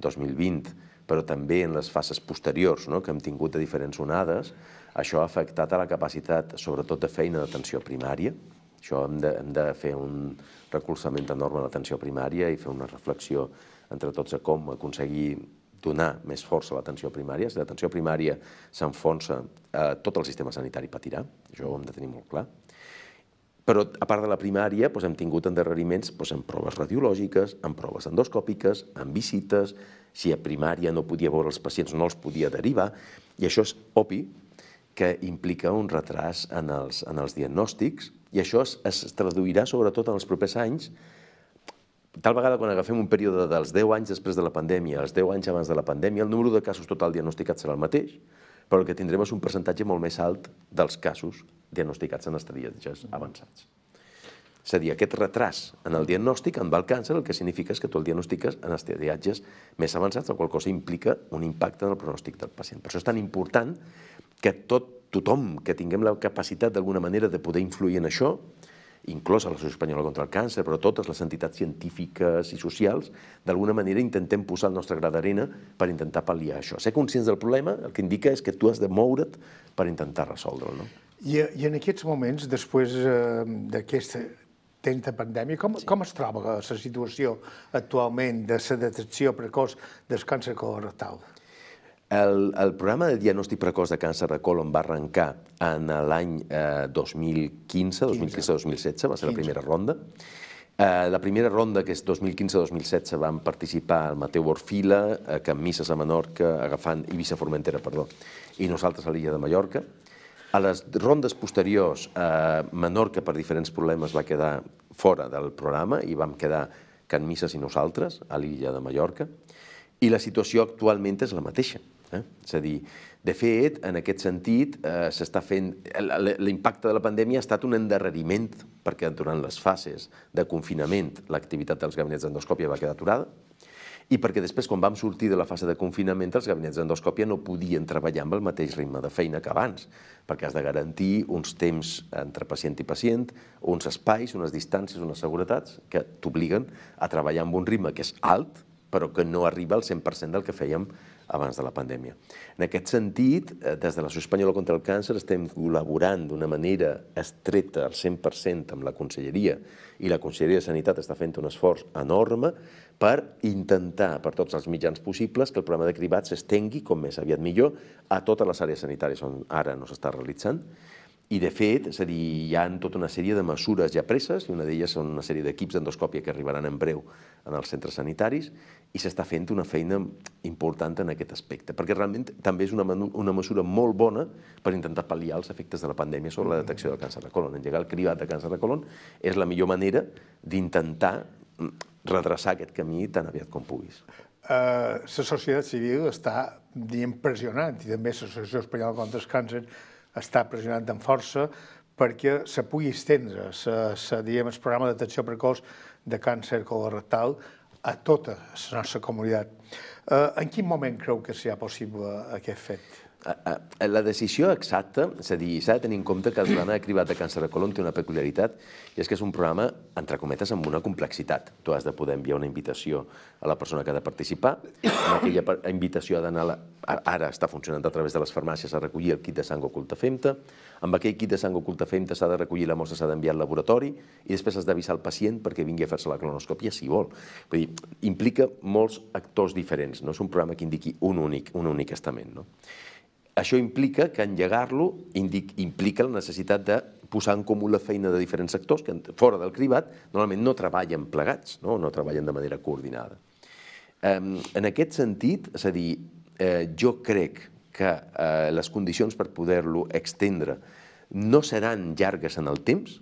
2020, però també en les fases posteriors no? que hem tingut de diferents onades, això ha afectat a la capacitat, sobretot de feina d'atenció primària. Això hem de, hem de fer un recolzament enorme a l'atenció primària i fer una reflexió entre tots a com aconseguir donar més força a l'atenció primària. Si l'atenció primària s'enfonsa, eh, tot el sistema sanitari patirà, això ho hem de tenir molt clar. Però, a part de la primària, doncs, hem tingut endarreriments doncs, en proves radiològiques, en proves endoscòpiques, en visites, si a primària no podia veure els pacients, no els podia derivar, i això és OPI, que implica un retras en els, en els diagnòstics, i això es, es traduirà sobretot en els propers anys, tal vegada quan agafem un període dels 10 anys després de la pandèmia, els 10 anys abans de la pandèmia, el número de casos total diagnosticats serà el mateix, però el que tindrem és un percentatge molt més alt dels casos diagnosticats en estadiatges avançats. És a dir, aquest retras en el diagnòstic en el càncer el que significa és que tu el diagnostiques en estadiatges més avançats, la qual cosa implica un impacte en el pronòstic del pacient. Per això és tan important que tot tothom que tinguem la capacitat d'alguna manera de poder influir en això, inclòs a l'Associació Espanyola contra el Càncer, però totes les entitats científiques i socials, d'alguna manera intentem posar el nostre gra d'arena per intentar pal·liar això. Ser conscients del problema el que indica és que tu has de moure't per intentar resoldre'l. No? I, I en aquests moments, després eh, d'aquesta temps de pandèmia, com, sí. com es troba eh, la situació actualment de la detecció precoç del càncer colorectal? El, el programa de diagnòstic precoç de càncer de colon va arrencar en l'any eh, 2015, 2016 va ser 15. la primera ronda. Eh, la primera ronda, que és 2015-2016, van participar el Mateu Orfila, eh, Camises a Menorca, agafant Ibiza Formentera, perdó, i nosaltres a l'illa de Mallorca. A les rondes posteriors, eh, Menorca per diferents problemes va quedar fora del programa i vam quedar Can Misses i nosaltres a l'illa de Mallorca i la situació actualment és la mateixa. Eh? És a dir, de fet, en aquest sentit, eh, s'està fent... L'impacte de la pandèmia ha estat un endarreriment, perquè durant les fases de confinament l'activitat dels gabinets d'endoscòpia va quedar aturada, i perquè després, quan vam sortir de la fase de confinament, els gabinets d'endoscòpia no podien treballar amb el mateix ritme de feina que abans, perquè has de garantir uns temps entre pacient i pacient, uns espais, unes distàncies, unes seguretats que t'obliguen a treballar amb un ritme que és alt, però que no arriba al 100% del que fèiem abans de la pandèmia. En aquest sentit, eh, des de l'Associació Espanyola contra el Càncer estem col·laborant d'una manera estreta al 100% amb la Conselleria i la Conselleria de Sanitat està fent un esforç enorme per intentar, per tots els mitjans possibles, que el programa de cribat s'estengui, com més aviat millor, a totes les àrees sanitàries on ara no s'està realitzant, i, de fet, és a dir, hi ha tota una sèrie de mesures ja preses, i una d'elles són una sèrie d'equips d'endoscòpia que arribaran en breu en els centres sanitaris, i s'està fent una feina important en aquest aspecte, perquè realment també és una, una mesura molt bona per intentar pal·liar els efectes de la pandèmia sobre la detecció del càncer de colon. Engegar el cribat de càncer de colon és la millor manera d'intentar redreçar aquest camí tan aviat com puguis. Eh, la societat civil està impressionant, pressionant, i també l'Associació Espanyola contra el Càncer està pressionant amb força perquè se pugui estendre se, el programa d'atenció precoç de càncer colorectal a tota la nostra comunitat. Eh, en quin moment creu que serà possible aquest fet? Eh, eh, la decisió exacta, és a dir, s'ha de tenir en compte que el programa de cribat de càncer de colon té una peculiaritat, i és que és un programa, entre cometes, amb una complexitat. Tu has de poder enviar una invitació a la persona que ha de participar, en aquella invitació ha d'anar, ara està funcionant a través de les farmàcies, a recollir el kit de sang oculta femta, amb aquell kit de sang oculta femta s'ha de recollir la mostra, s'ha d'enviar al laboratori, i després has d'avisar el pacient perquè vingui a fer-se la colonoscòpia si vol. Vull dir, implica molts actors diferents, no és un programa que indiqui un únic, un únic estament. No? Això implica que engegar-lo implica la necessitat de posar en comú la feina de diferents sectors que fora del cribat normalment no treballen plegats, no, no treballen de manera coordinada. En aquest sentit, és a dir, eh, jo crec que eh, les condicions per poder-lo extendre no seran llargues en el temps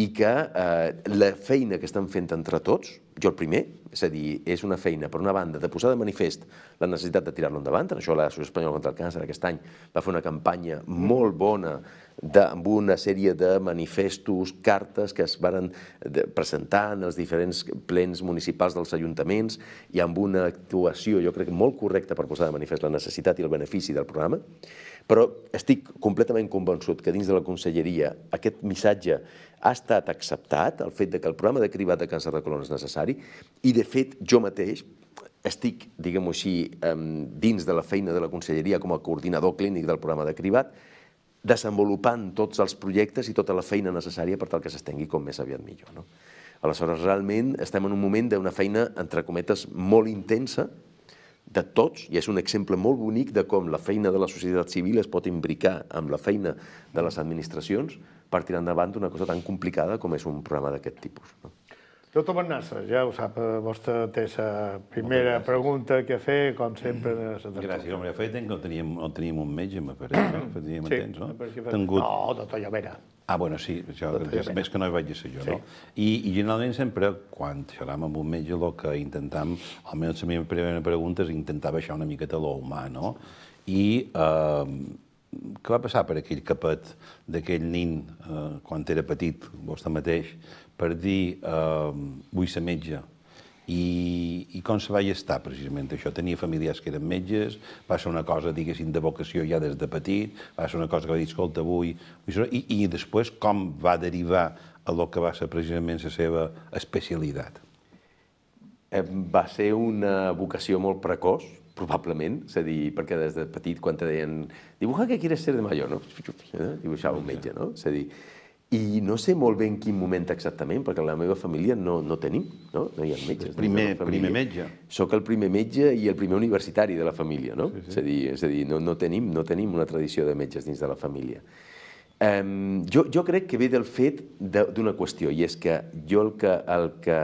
i que eh, la feina que estan fent entre tots, jo el primer, és a dir, és una feina, per una banda, de posar de manifest la necessitat de tirar-lo endavant. En això Associació Espanyola contra el Càncer aquest any va fer una campanya molt bona de, amb una sèrie de manifestos, cartes que es varen presentar en els diferents plens municipals dels ajuntaments i amb una actuació, jo crec, molt correcta per posar de manifest la necessitat i el benefici del programa. Però estic completament convençut que dins de la conselleria aquest missatge ha estat acceptat, el fet de que el programa de cribat de càncer de colon és necessari, i de fet, jo mateix estic, diguem-ho així, dins de la feina de la Conselleria com a coordinador clínic del programa de cribat, desenvolupant tots els projectes i tota la feina necessària per tal que s'estengui com més aviat millor. No? Aleshores, realment estem en un moment d'una feina, entre cometes, molt intensa de tots, i és un exemple molt bonic de com la feina de la societat civil es pot imbricar amb la feina de les administracions per tirar endavant una cosa tan complicada com és un programa d'aquest tipus. No? Doctor Bernassa, ja ho sap, eh, vostra té la primera pregunta que fer, com sempre... Mm. Gràcies, home, ja feia temps que no teníem, no teníem un metge, me pareix, no? Fa teníem sí, temps, no? Tengut... No, doctor vera. Ah, bueno, sí, això, més que no hi vaig ser jo, sí. no? I, I generalment sempre, quan xerram amb un metge, el que intentam, almenys la meva primera pregunta és intentar baixar una miqueta l'humà, no? I eh, què va passar per aquell capet d'aquell nin eh, quan era petit, vostè mateix, per dir eh, vull ser metge. I, I com se va estar, precisament, això? Tenia familiars que eren metges, va ser una cosa, diguéssim, de vocació ja des de petit, va ser una cosa que va dir, escolta, vull... I, i després com va derivar a lo que va ser precisament la seva especialitat? Va ser una vocació molt precoç, probablement, és a dir, perquè des de petit quan te deien dibuja què quieres ser de major, no? Dibuixava un metge, no? És a dir, i no sé molt bé en quin moment exactament, perquè la meva família no, no tenim, no? No hi ha metges. Primer, no primer metge. Soc el primer metge i el primer universitari de la família, no? Sí, sí. És a dir, és a dir no, no, tenim, no tenim una tradició de metges dins de la família. Um, jo, jo crec que ve del fet d'una qüestió, i és que jo el que, el que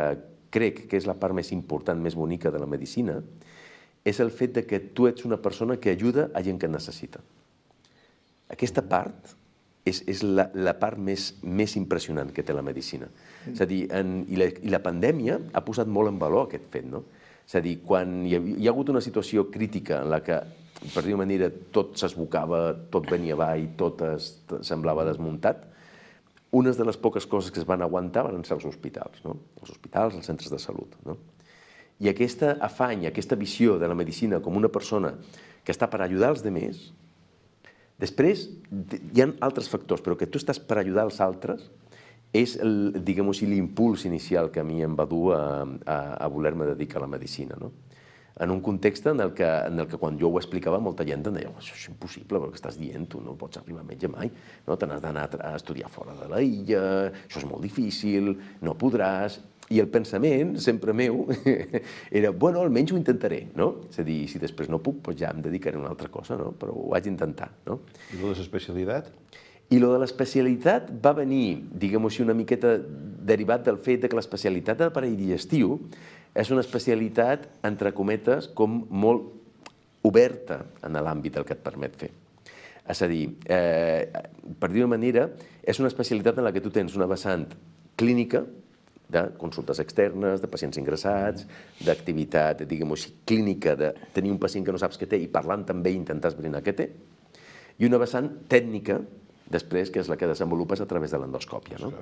crec que és la part més important, més bonica de la medicina, és el fet de que tu ets una persona que ajuda a gent que necessita. Aquesta part és, és la, la part més, més impressionant que té la medicina. És a dir, en, i, la, i la pandèmia ha posat molt en valor aquest fet, no? És a dir, quan hi ha, hi ha hagut una situació crítica en la que, per dir-ho manera, tot s'esbocava, tot venia avall, tot es, semblava desmuntat, unes de les poques coses que es van aguantar van ser els hospitals, no? Els hospitals, els centres de salut, no? I aquesta afany, aquesta visió de la medicina com una persona que està per ajudar els demés, després hi han altres factors, però que tu estàs per ajudar els altres és, diguem-ho així, l'impuls inicial que a mi em va dur a, a, a voler-me dedicar a la medicina, no? en un context en el, que, en el que quan jo ho explicava molta gent em deia això és impossible, però què estàs dient? Tu no pots arribar a metge mai, no? te n'has d'anar a estudiar fora de la illa, això és molt difícil, no podràs, i el pensament, sempre meu, era, bueno, almenys ho intentaré, no? És a dir, si després no puc, doncs ja em dedicaré a una altra cosa, no? Però ho vaig intentar, no? I la especialitat? I lo de l'especialitat va venir, diguem-ho així, una miqueta derivat del fet de que l'especialitat de l'aparell digestiu és una especialitat, entre cometes, com molt oberta en l'àmbit del que et permet fer. És a dir, eh, per dir-ho manera, és una especialitat en la que tu tens una vessant clínica, de consultes externes, de pacients ingressats, d'activitat, diguem-ho així, clínica, de tenir un pacient que no saps què té i parlant també intentar esbrinar què té, i una vessant tècnica, després, que és la que desenvolupes a través de l'endoscòpia. No?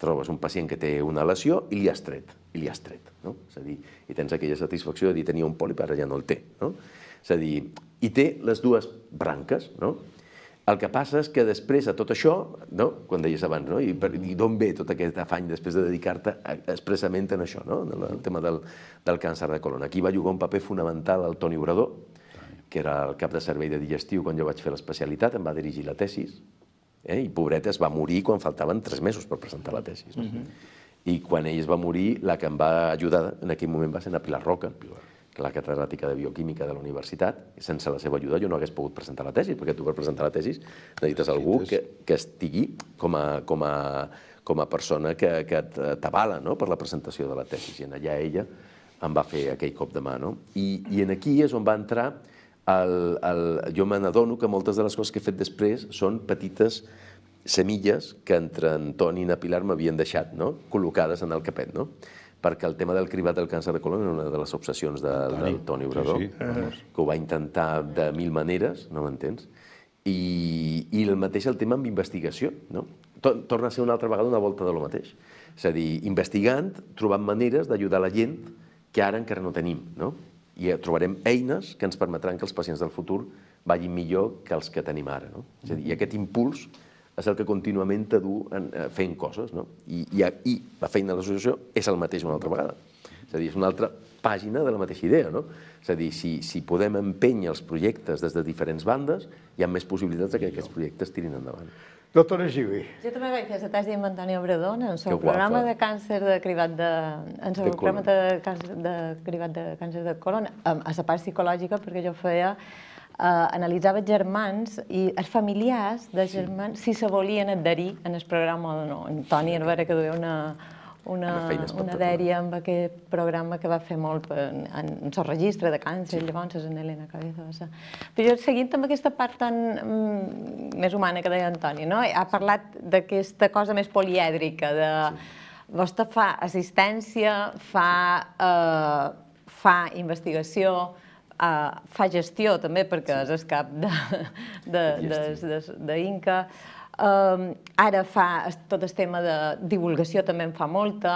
Trobes un pacient que té una lesió i li has tret, i li has tret. No? És a dir, i tens aquella satisfacció de dir tenia un pòlip, ara ja no el té. No? És a dir, i té les dues branques, no? El que passa és que després de tot això, no? quan deies abans, no? i, per, i d'on ve tot aquest afany després de dedicar-te expressament en això, no? en el tema del, del càncer de colon. Aquí va jugar un paper fonamental el Toni Obrador, que era el cap de servei de digestiu quan jo vaig fer l'especialitat, em va dirigir la tesis, eh? i pobreta es va morir quan faltaven tres mesos per presentar la tesis. No? Uh -huh. I quan ell es va morir, la que em va ajudar en aquell moment va ser la Pilar Roca. Pilar la catedràtica de bioquímica de la universitat, sense la seva ajuda jo no hagués pogut presentar la tesi, perquè tu per presentar la tesi necessites algú que, que estigui com a, com a, com a persona que, que eh, t'avala no? per la presentació de la tesi. I allà ella em va fer aquell cop de mà. No? I, I en aquí és on va entrar el, el, jo me n'adono que moltes de les coses que he fet després són petites semilles que entre en Toni i na Pilar m'havien deixat, no? col·locades en el capet. No? perquè el tema del cribat del càncer de colon era una de les obsessions de, Toni. del Toni Obrador, sí, sí. que ho va intentar de mil maneres, no m'entens? I, I el mateix el tema amb investigació, no? Torna a ser una altra vegada una volta de lo mateix. És a dir, investigant, trobant maneres d'ajudar la gent que ara encara no tenim, no? I eh, trobarem eines que ens permetran que els pacients del futur vagin millor que els que tenim ara, no? És a dir, i aquest impuls és el que contínuament t'adú eh, fent coses, no? I, i, I la feina de l'associació és el mateix una altra vegada. És a dir, és una altra pàgina de la mateixa idea, no? És a dir, si, si podem empènyer els projectes des de diferents bandes, hi ha més possibilitats que aquests projectes tirin endavant. Doctora Givi. Jo també vaig fer setàs amb Antonio Bredon en el seu programa de càncer de cribat de... En el programa de càncer de cribat de càncer de colon, a la part psicològica, perquè jo feia eh, analitzava germans i els familiars de germans sí. si se volien adherir en el programa o no. En Toni Herbera que duia una, una, una, una dèria amb aquest programa que va fer molt en, en, en el registre de càncer, sí. llavors és en Helena Cabeza Però jo, seguint amb aquesta part tan mm, més humana que deia Antoni, no? ha parlat d'aquesta cosa més polièdrica, de sí. vostè fa assistència, fa, eh, fa investigació, Uh, fa gestió també perquè és escap d'Inca, de, de, de, de, de Inca. Um, ara fa tot el tema de divulgació també en fa molta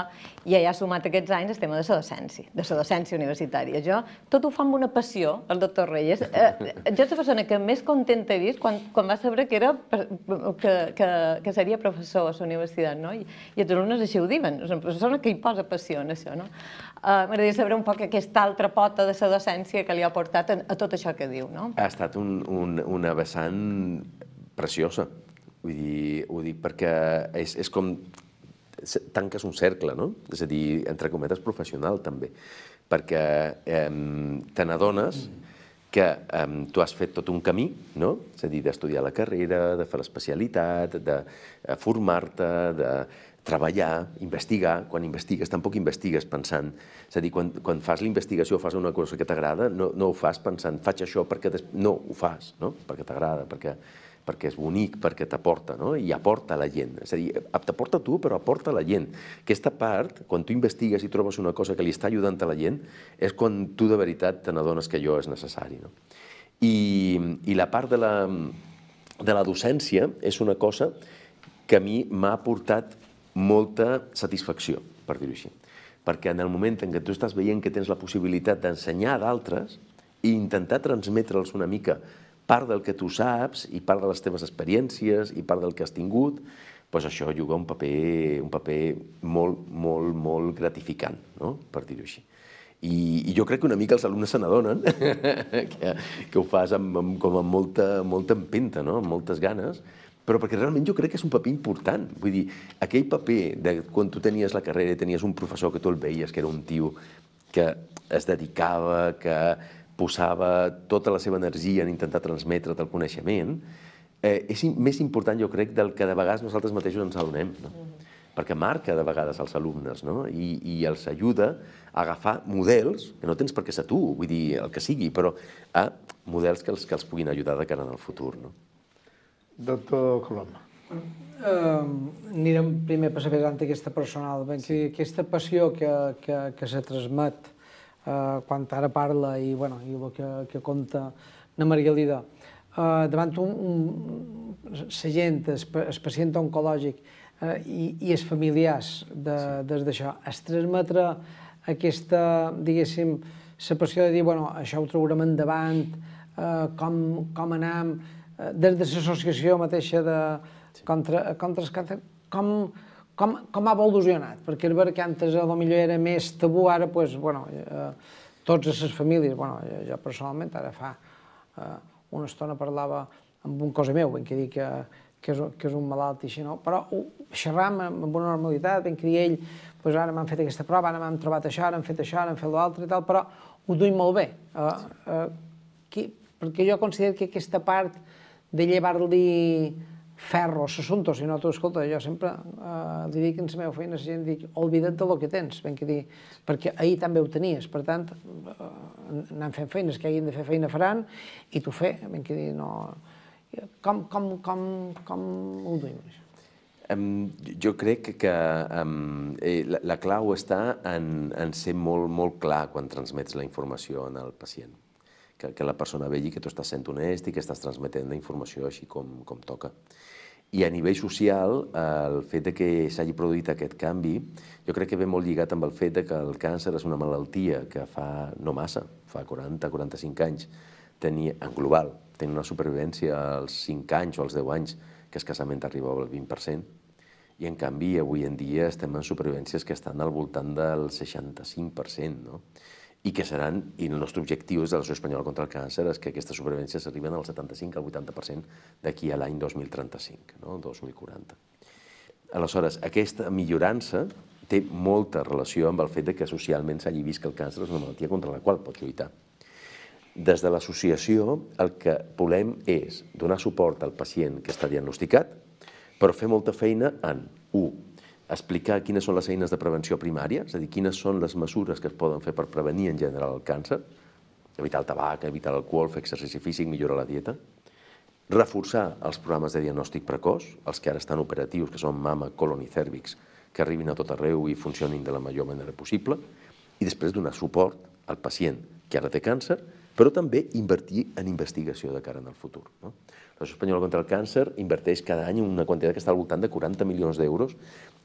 i ja ha sumat aquests anys el tema de la docència, de la docència universitària. Jo tot ho fa amb una passió, el doctor Reyes. Eh, eh jo és la persona que més contenta he vist quan, quan va saber que, era, que, que, que seria professor a la universitat, no? I, i els alumnes així ho diuen, és una persona que hi posa passió en això, no? Uh, M'agradaria saber un poc aquesta altra pota de la docència que li ha portat a, a tot això que diu, no? Ha estat un, un, una vessant preciosa Vull dir, ho dic perquè és, és com tanques un cercle, no? És a dir, entre cometes professional també, perquè eh, te n'adones mm. que eh, tu has fet tot un camí, no? És a dir, d'estudiar la carrera, de fer l'especialitat, de eh, formar-te, de treballar, investigar, quan investigues tampoc investigues pensant, és a dir, quan, quan fas la investigació, fas una cosa que t'agrada, no, no ho fas pensant, faig això perquè... Des... No, ho fas, no? Perquè t'agrada, perquè perquè és bonic, perquè t'aporta, no? i aporta la gent. És a dir, eh, t'aporta tu, però aporta la gent. Aquesta part, quan tu investigues i trobes una cosa que li està ajudant a la gent, és quan tu de veritat te n'adones que allò és necessari. No? I, I la part de la, de la docència és una cosa que a mi m'ha aportat molta satisfacció, per dir-ho així. Perquè en el moment en què tu estàs veient que tens la possibilitat d'ensenyar d'altres i intentar transmetre'ls una mica part del que tu saps i part de les teves experiències i part del que has tingut, doncs això juga un paper, un paper molt, molt, molt gratificant, no? per dir-ho així. I, I jo crec que una mica els alumnes se n'adonen que, que ho fas amb, amb, com amb molta, molta empenta, no? amb moltes ganes, però perquè realment jo crec que és un paper important. Vull dir, aquell paper de quan tu tenies la carrera i tenies un professor que tu el veies, que era un tio que es dedicava, que posava tota la seva energia en intentar transmetre't el coneixement, eh, és més important, jo crec, del que de vegades nosaltres mateixos ens adonem, no? Mm -hmm. Perquè marca de vegades els alumnes, no? I, I els ajuda a agafar models, que no tens perquè què ser tu, vull dir, el que sigui, però a eh, models que els, que els puguin ajudar de cara al futur, no? Doctor Colom. Uh, anirem primer per saber aquesta personal, Ben, sí. aquesta passió que, que, que se transmet eh, quan ara parla i, bueno, i el que, que conta na Margalida, eh, davant un, un segent, el, el pacient oncològic eh, i, i els familiars de, sí. des d'això, es transmetre aquesta, diguéssim, la passió de dir, bueno, això ho trobarem endavant, eh, com, com anem, eh, des de l'associació mateixa de, sí. contra, contra el càncer, com com, com ha evolucionat? Perquè és que antes a lo millor era més tabú, ara, pues, bueno, eh, totes les famílies, bueno, jo, jo personalment ara fa eh, una estona parlava amb un cosa meu, ben que dir que, que, és, que és un malalt i així, no? però ho xerram amb, amb una normalitat, ben que dir ell, pues ara m'han fet aquesta prova, ara m'han trobat això, ara han fet això, ara han fet l'altre i tal, però ho duim molt bé. Eh, eh, qui, perquè jo considero que aquesta part de llevar-li ferro, l'assumpte, sinó tu, escolta, jo sempre eh, li dic en la meva feina, si gent dic, oblida't de lo que tens, ben que dir, perquè ahir també ho tenies, per tant, eh, anant fent feines que hagin de fer feina faran, i tu fer, ben que dir, no... Com, com, com, com ho duim, això? Um, jo crec que um, eh, la, la clau està en, en ser molt, molt clar quan transmets la informació al pacient que, que la persona vegi que tu estàs sent honest i que estàs transmetent la informació així com, com toca. I a nivell social, el fet de que s'hagi produït aquest canvi, jo crec que ve molt lligat amb el fet de que el càncer és una malaltia que fa no massa, fa 40-45 anys, tenia, en global, tenia una supervivència als 5 anys o als 10 anys, que escassament arribava al 20%, i en canvi avui en dia estem en supervivències que estan al voltant del 65%, no? i que seran, i el nostre objectiu és de l'Associació Espanyola contra el Càncer, és que aquestes supervivències arriben al 75 al 80% d'aquí a l'any 2035, no? 2040. Aleshores, aquesta millorança té molta relació amb el fet de que socialment s'hagi vist que el càncer és una malaltia contra la qual pot lluitar. Des de l'associació el que volem és donar suport al pacient que està diagnosticat, però fer molta feina en 1 explicar quines són les eines de prevenció primària, és a dir, quines són les mesures que es poden fer per prevenir en general el càncer, evitar el tabac, evitar l'alcohol, fer exercici físic, millorar la dieta, reforçar els programes de diagnòstic precoç, els que ara estan operatius, que són mama, colon i cèrvix, que arribin a tot arreu i funcionin de la major manera possible, i després donar suport al pacient que ara té càncer, però també invertir en investigació de cara en el futur. No? L'Associació Espanyola contra el Càncer inverteix cada any una quantitat que està al voltant de 40 milions d'euros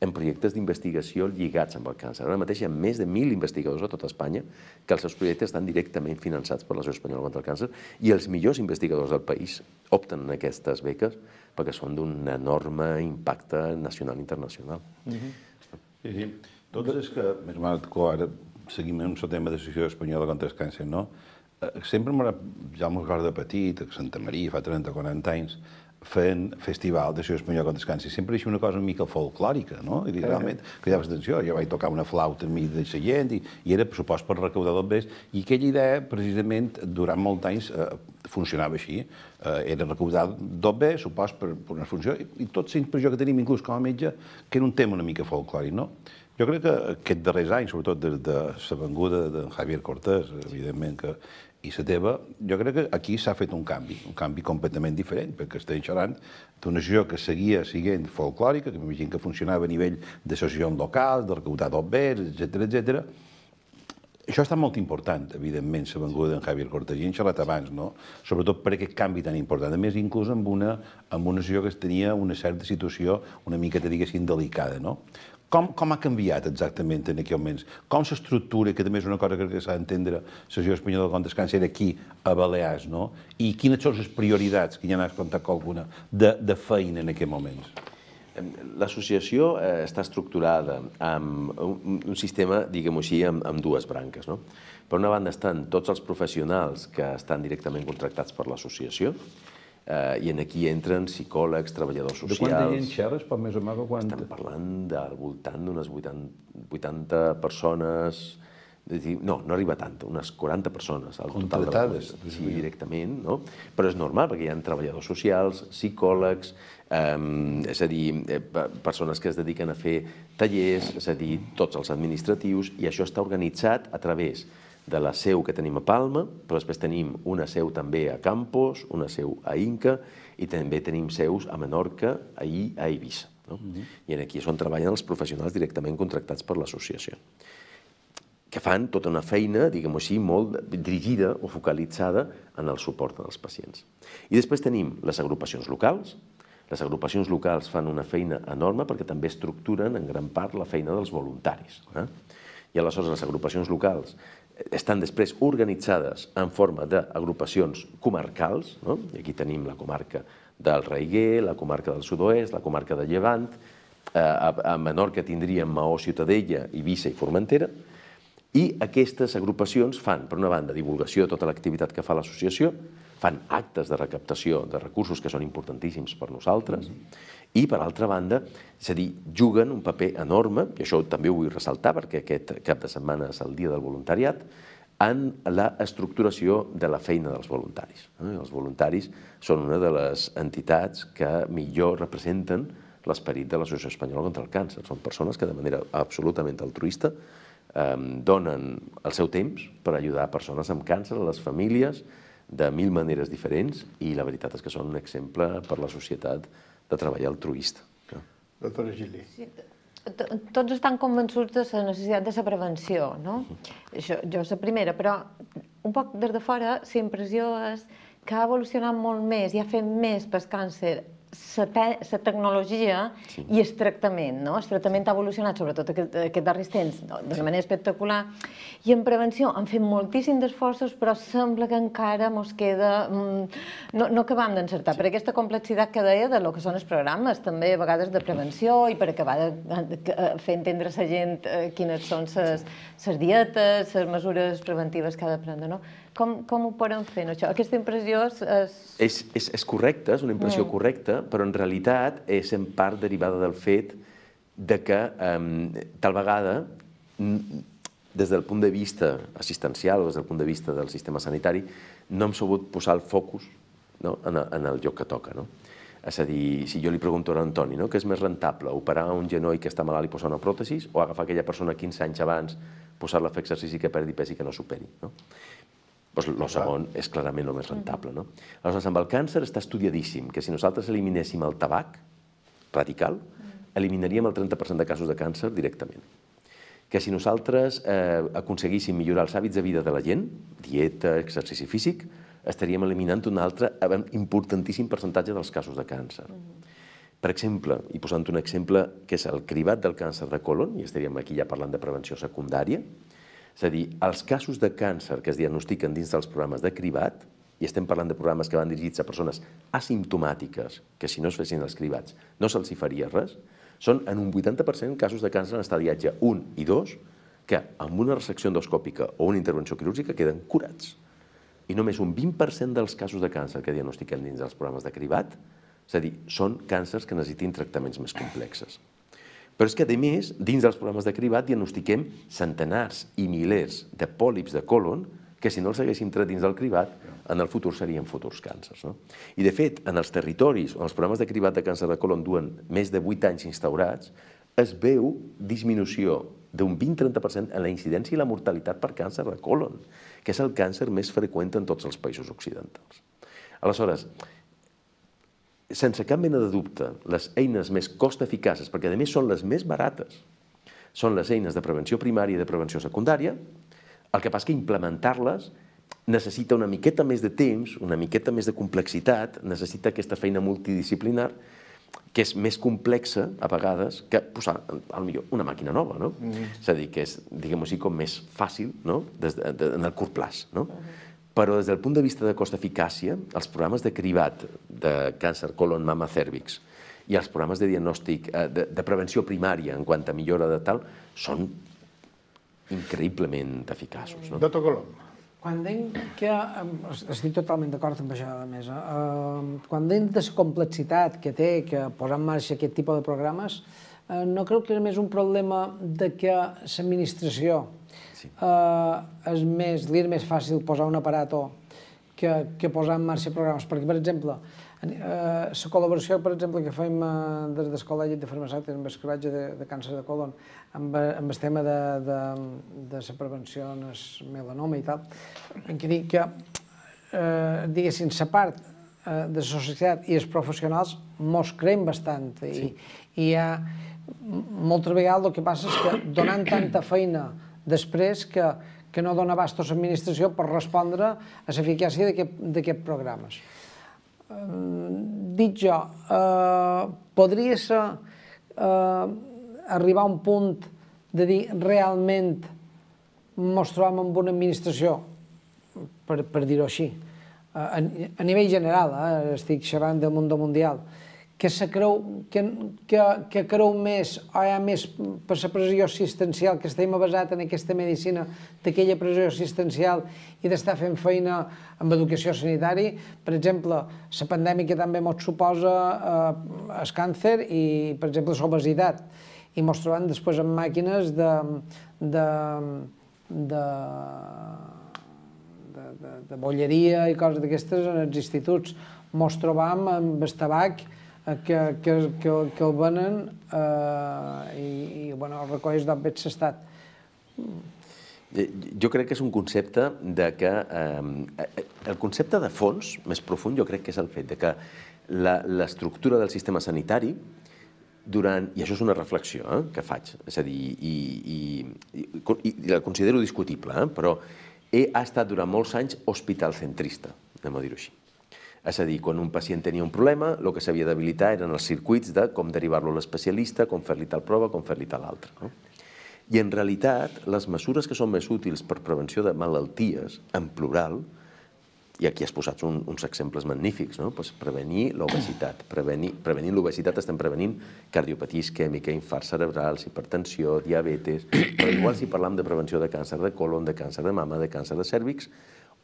en projectes d'investigació lligats amb el càncer. Ara mateix hi ha més de 1.000 investigadors a tota Espanya que els seus projectes estan directament finançats per l'Associació Espanyola contra el Càncer i els millors investigadors del país opten en aquestes beques perquè són d'un enorme impacte nacional i internacional. Mm -hmm. Sí, sí. Tot és que, més mal, ara seguim en el tema de l'Associació Espanyola contra el Càncer, no? Eh, sempre m'ha... ja m'ho recordo de petit, a Santa Maria, fa 30 o 40 anys, fent festival d'això espanyol contra el càncer. Sempre deixo una cosa una mica folclòrica, no? I dic, realment, cridaves atenció. Jo vaig tocar una flauta enmig de la gent i, i era, supost, per recaudar dobbers. I aquella idea, precisament, durant molts anys eh, funcionava així. Eh, era recaudar dobbers, supos, per, per una funció. I, i tot la impressió que tenim, inclús com a metge, que era un tema una mica folclòric, no? Jo crec que aquests darrers anys, sobretot des de la venguda de Javier Cortés, evidentment, que, i la teva, jo crec que aquí s'ha fet un canvi, un canvi completament diferent, perquè estem xerrant d'una sessió que seguia siguent folclòrica, que m'imagino que funcionava a nivell de sessions locals, de recautar d'obvers, etc etc. Això està molt important, evidentment, la venguda d'en Javier Cortés, i hem xerrat abans, no? Sobretot per aquest canvi tan important. A més, inclús amb una, amb una sessió que tenia una certa situació una miqueta, diguéssim, delicada, no? Com, com ha canviat exactament en aquell moments? Com s'estructura, que també és una cosa que s'ha d'entendre la Jo espanyola contra el càncer aquí, a Balears, no? I quines són les prioritats, que ja n'has contat alguna, de, de feina en aquell moments? L'associació eh, està estructurada amb un, un sistema, diguem-ho així, amb, amb dues branques. No? Per una banda estan tots els professionals que estan directament contractats per l'associació, eh, i en aquí entren psicòlegs, treballadors socials... De quanta gent xerres, per més o menys? Quant... Estem parlant del voltant d'unes 80, 80 persones, dir, no, no arriba tant, unes 40 persones al total. de la sí, directament, no? Però és normal, perquè hi ha treballadors socials, psicòlegs, Um, és a dir, eh, persones que es dediquen a fer tallers, és a dir, tots els administratius, i això està organitzat a través de la seu que tenim a Palma, però després tenim una seu també a Campos, una seu a Inca i també tenim seus a Menorca i a Eivissa. No? Mm -hmm. I aquí és on treballen els professionals directament contractats per l'associació que fan tota una feina, diguem-ho així, molt dirigida o focalitzada en el suport dels pacients. I després tenim les agrupacions locals. Les agrupacions locals fan una feina enorme perquè també estructuren en gran part la feina dels voluntaris. Eh? I aleshores les agrupacions locals estan després organitzades en forma d'agrupacions comarcals. No? I aquí tenim la comarca del Raiguer, la comarca del Sud-oest, la comarca de Llevant, eh, a, a Menorca tindríem Maó, Ciutadella, Eivissa i Formentera, i aquestes agrupacions fan, per una banda, divulgació de tota l'activitat que fa l'associació, fan actes de recaptació de recursos que són importantíssims per nosaltres, mm -hmm. i per altra banda, és a dir, juguen un paper enorme, i això també ho vull ressaltar perquè aquest cap de setmana és el dia del voluntariat, en estructuració de la feina dels voluntaris. Eh? Els voluntaris són una de les entitats que millor representen l'esperit de l'Associació Espanyola contra el Càncer. Són persones que de manera absolutament altruista donen el seu temps per ajudar persones amb càncer, les famílies, de mil maneres diferents i la veritat és que són un exemple per la societat de treballar altruista. Doctora Gili. Sí, tots estan convençuts de la necessitat de la prevenció, no? Això, jo la primera, però un poc des de fora la impressió és que ha evolucionat molt més i ha fet més pel càncer la tecnologia sí. i el tractament, no? El tractament ha evolucionat, sobretot aquest, aquest darrers temps, no? manera espectacular. I en prevenció han fet moltíssims esforços, però sembla que encara mos queda... Mm, no, no acabam d'encertar, sí. per aquesta complexitat que deia de lo que són els programes, també a vegades de prevenció i per acabar de, fer entendre a la gent eh, quines són les dietes, les mesures preventives que ha de prendre, no? Com, com ho poden fer, això? Aquesta impressió és... És, és, és correcta, és una impressió mm. correcta, però en realitat és en part derivada del fet de que um, tal vegada des del punt de vista assistencial o des del punt de vista del sistema sanitari, no hem sabut posar el focus no? en, en el lloc que toca. No? És a dir, si jo li pregunto a l'Antoni, no? que és més rentable operar un genoll que està malalt i posar una pròtesis o agafar aquella persona 15 anys abans, posar-la a fer exercici que perdi pes i que no superi. No? Doncs el segon és clarament el més rentable. No? Aleshores, amb el càncer està estudiadíssim que si nosaltres eliminéssim el tabac radical, mm. eliminaríem el 30% de casos de càncer directament. Que si nosaltres eh, aconseguíssim millorar els hàbits de vida de la gent, dieta, exercici físic, estaríem eliminant un altre eh, importantíssim percentatge dels casos de càncer. Mm. Per exemple, i posant un exemple que és el cribat del càncer de colon, i estaríem aquí ja parlant de prevenció secundària, és a dir, els casos de càncer que es diagnostiquen dins dels programes de cribat, i estem parlant de programes que van dirigits a persones asimptomàtiques, que si no es fessin els cribats no se'ls hi faria res, són en un 80% casos de càncer en estadiatge 1 i 2 que amb una resecció endoscòpica o una intervenció quirúrgica queden curats. I només un 20% dels casos de càncer que diagnostiquem dins dels programes de cribat, és a dir, són càncers que necessitin tractaments més complexes. Però és que, a més, dins dels programes de cribat diagnostiquem centenars i milers de pòlips de colon que si no els haguéssim tret dins del cribat, en el futur serien futurs càncers. No? I, de fet, en els territoris on els programes de cribat de càncer de colon duen més de 8 anys instaurats, es veu disminució d'un 20-30% en la incidència i la mortalitat per càncer de colon, que és el càncer més freqüent en tots els països occidentals. Aleshores, sense cap mena de dubte, les eines més cost-eficaces, perquè a més són les més barates, són les eines de prevenció primària i de prevenció secundària, el que passa que implementar-les necessita una miqueta més de temps, una miqueta més de complexitat, necessita aquesta feina multidisciplinar, que és més complexa, a vegades, que posar, al millor, una màquina nova, no? Mm -hmm. És a dir, que és, diguem-ho així, com més fàcil, no?, Des de, de, en el curt plaç, no? Mm -hmm però des del punt de vista de cost-eficàcia, els programes de cribat de càncer colon, mama, cèrvix i els programes de diagnòstic, eh, de, de prevenció primària en quant a millora de tal, són increïblement eficaços. No? Doctor Colom. Quan dic que... Estic totalment d'acord amb això de la mesa. quan dic de la complexitat que té que posar en marxa aquest tipus de programes, eh, no crec que és més un problema de que l'administració, Sí. Uh, és més, li és més fàcil posar un aparato que, que posar en marxa programes, perquè, per exemple, eh, la uh, col·laboració, per exemple, que fem uh, des de Llet de Farmacèutics amb el de, de càncer de colon, amb, amb el tema de, de, de la prevenció en el melanoma i tal, en què dic que, eh, diguéssim, la part eh, de la societat i els professionals mos creen bastant. I, sí. i hi ha, moltes vegades el que passa és que donant tanta feina després que, que no dona bastos a l'administració per respondre a l'eficàcia d'aquests programes. Eh, um, dit jo, eh, podria ser eh, arribar a un punt de dir realment ens trobem amb una administració, per, per dir-ho així, eh, a, a nivell general, eh, estic xerrant del món mundial, mundial, que, se creu, que, que, que creu més o hi ha més per la pressió assistencial, que estem basat en aquesta medicina d'aquella pressió assistencial i d'estar fent feina amb educació sanitària. Per exemple, la pandèmia també ens suposa eh, el càncer i, per exemple, l'obesitat. I ens trobem després amb màquines de, de, de, de, de, de bolleria i coses d'aquestes en els instituts. Ens trobam amb el tabac, Eh, que, que, que, que el venen eh, i, i bueno, el recollis d'on ve l'estat. Eh, jo crec que és un concepte de que... Eh, eh, el concepte de fons més profund jo crec que és el fet de que l'estructura del sistema sanitari durant, i això és una reflexió eh, que faig, és a dir, i, i, i, i la considero discutible, eh, però he, ha estat durant molts anys hospitalcentrista, anem a dir-ho així. És a dir, quan un pacient tenia un problema, el que s'havia d'habilitar eren els circuits de com derivar-lo a l'especialista, com fer-li tal prova, com fer-li tal altra. No? I en realitat, les mesures que són més útils per prevenció de malalties, en plural, i aquí has posat un, uns exemples magnífics, no? Pues prevenir l'obesitat. Prevenir, prevenir l'obesitat estem prevenint cardiopatia isquèmica, infarts cerebrals, hipertensió, diabetes... Però igual si parlam de prevenció de càncer de colon, de càncer de mama, de càncer de cèrvix,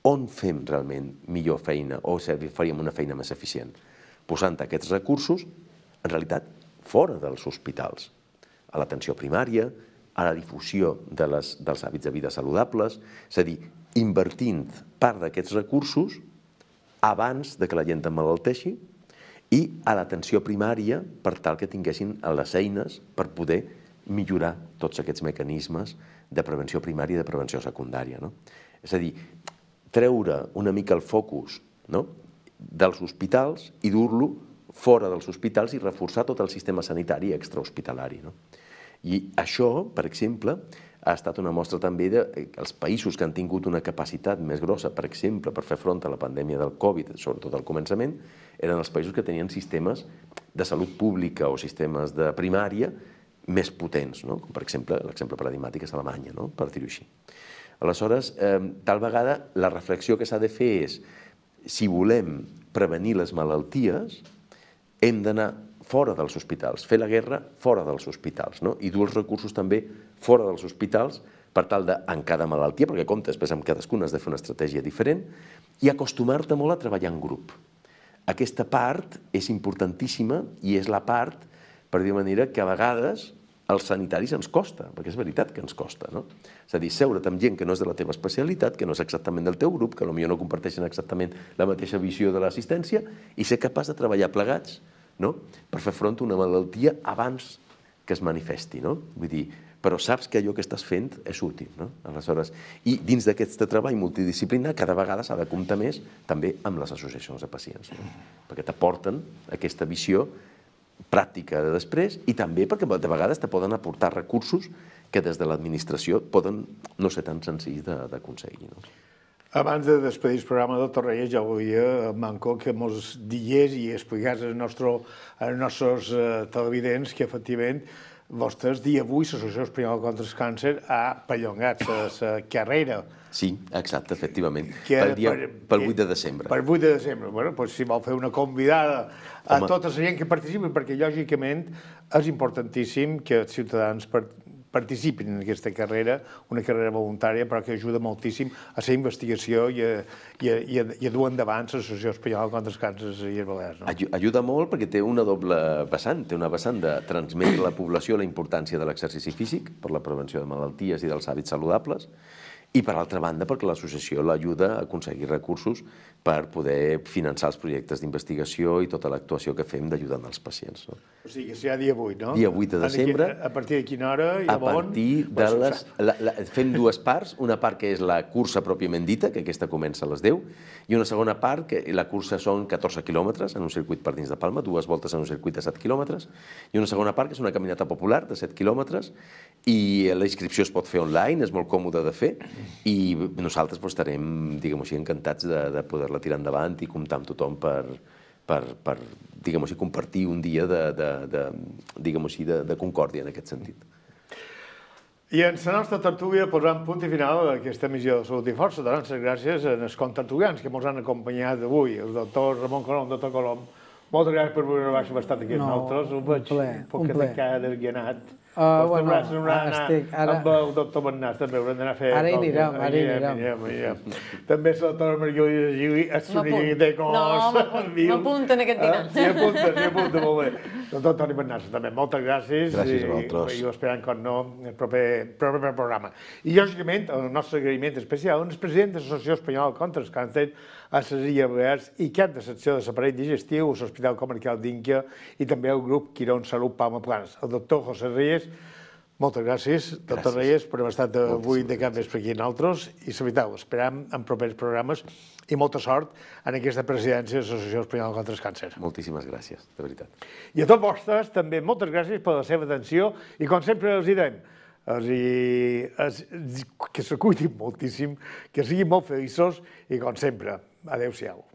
on fem realment millor feina o faríem una feina més eficient? Posant aquests recursos, en realitat, fora dels hospitals, a l'atenció primària, a la difusió de les, dels hàbits de vida saludables, és a dir, invertint part d'aquests recursos abans de que la gent emmalalteixi i a l'atenció primària per tal que tinguessin les eines per poder millorar tots aquests mecanismes de prevenció primària i de prevenció secundària. No? És a dir, treure una mica el focus no? dels hospitals i dur-lo fora dels hospitals i reforçar tot el sistema sanitari extrahospitalari. No? I això, per exemple, ha estat una mostra també de eh, els països que han tingut una capacitat més grossa, per exemple, per fer front a la pandèmia del Covid, sobretot al començament, eren els països que tenien sistemes de salut pública o sistemes de primària més potents, no? com per exemple, l'exemple paradigmàtic és Alemanya, no? per dir-ho així. Aleshores, tal vegada la reflexió que s'ha de fer és si volem prevenir les malalties, hem d'anar fora dels hospitals, fer la guerra fora dels hospitals, no? i dur els recursos també fora dels hospitals per tal de, en cada malaltia, perquè compte, després amb cadascuna has de fer una estratègia diferent, i acostumar-te molt a treballar en grup. Aquesta part és importantíssima i és la part, per dir manera, que a vegades als sanitaris ens costa, perquè és veritat que ens costa, no? És a dir, seure't amb gent que no és de la teva especialitat, que no és exactament del teu grup, que potser no comparteixen exactament la mateixa visió de l'assistència i ser capaç de treballar plegats no? per fer front a una malaltia abans que es manifesti, no? Vull dir, però saps que allò que estàs fent és útil, no? Aleshores, i dins d'aquest treball multidisciplinar cada vegada s'ha de comptar més també amb les associacions de pacients, no? perquè t'aporten aquesta visió pràctica de després i també perquè de vegades te poden aportar recursos que des de l'administració poden no ser tan senzills d'aconseguir. No? Abans de despedir el programa del Torreia, ja volia, Manco, que mos digués i explicàs als, nostre, als nostres eh, televidents que, efectivament, vostres, dia avui, l'Associació Espanyola contra el Càncer ha perllongat la carrera. Sí, exacte, efectivament. Que, pel, dia, per, pel 8 de desembre. Per 8 de desembre. Bueno, doncs si vol fer una convidada a Home. tota la gent que participi, perquè lògicament és importantíssim que els ciutadans participin en aquesta carrera, una carrera voluntària, però que ajuda moltíssim a la investigació i a, i a, i a, i a dur endavant l'Associació Espanyola contra els Càncers i les Balears. No? Ajuda molt perquè té una doble vessant, té una vessant de transmetre a la població la importància de l'exercici físic per la prevenció de malalties i dels hàbits saludables, i per altra banda perquè l'associació l'ajuda a aconseguir recursos per poder finançar els projectes d'investigació i tota l'actuació que fem d'ajudant els pacients. No? O sigui, serà dia 8, no? Dia 8 de desembre. A partir de quina hora? I a partir de les... La, la, fem dues parts, una part que és la cursa pròpiament dita, que aquesta comença a les 10, i una segona part, que la cursa són 14 quilòmetres en un circuit per dins de Palma, dues voltes en un circuit de 7 quilòmetres, i una segona part que és una caminata popular de 7 quilòmetres, i la inscripció es pot fer online, és molt còmode de fer, i nosaltres pues, doncs, estarem, diguem-ho així, encantats de, de poder-la tirar endavant i comptar amb tothom per, per, per diguem-ho així, compartir un dia de, de, de diguem-ho així, de, de concòrdia en aquest sentit. I en la nostra tertúlia posant punt i final a aquesta emissió de Salut i Força, donant les gràcies als contertulians que ens han acompanyat avui, el doctor Ramon Colom, doctor Colom. Moltes gràcies per voler haver estat aquí no, amb nosaltres. Ho veig un, ple, un poquet encara desguianat. Uh, bueno, ara estic... Ara... Amb el doctor Bernat també haurem d'anar a fer... Ara hi anirem, ara hi anirem. També és l'autor Marguerita Giui, és una i de cos. No, m'apunta en aquest ah, dinar. Sí, apunta, sí, apunta, molt bé. Doctor Toni Bernat, també, moltes gràcies. Gràcies a vosaltres. I, i ho esperant, com no, el proper, proper programa. I, lògicament, el nostre agraïment especial un president de l'Associació Espanyola contra el Càncer, a Illes Balears i cap de secció de l'aparell digestiu a l'Hospital Comarcal d'Inca i també al grup Quirón Salut Palma Plans. El doctor José Reyes, moltes gràcies, gràcies. doctor Reyes, per haver estat avui de cap vespre aquí nosaltres i, la veritat, esperam en propers programes i molta sort en aquesta presidència de l'Associació Espanyola contra el Càncer. Moltíssimes gràcies, de veritat. I a tots vostres també moltes gràcies per la seva atenció i, com sempre, els hi diem, o sigui, es, que se cuidin moltíssim, que siguin molt feliços i, com sempre, adeu-siau.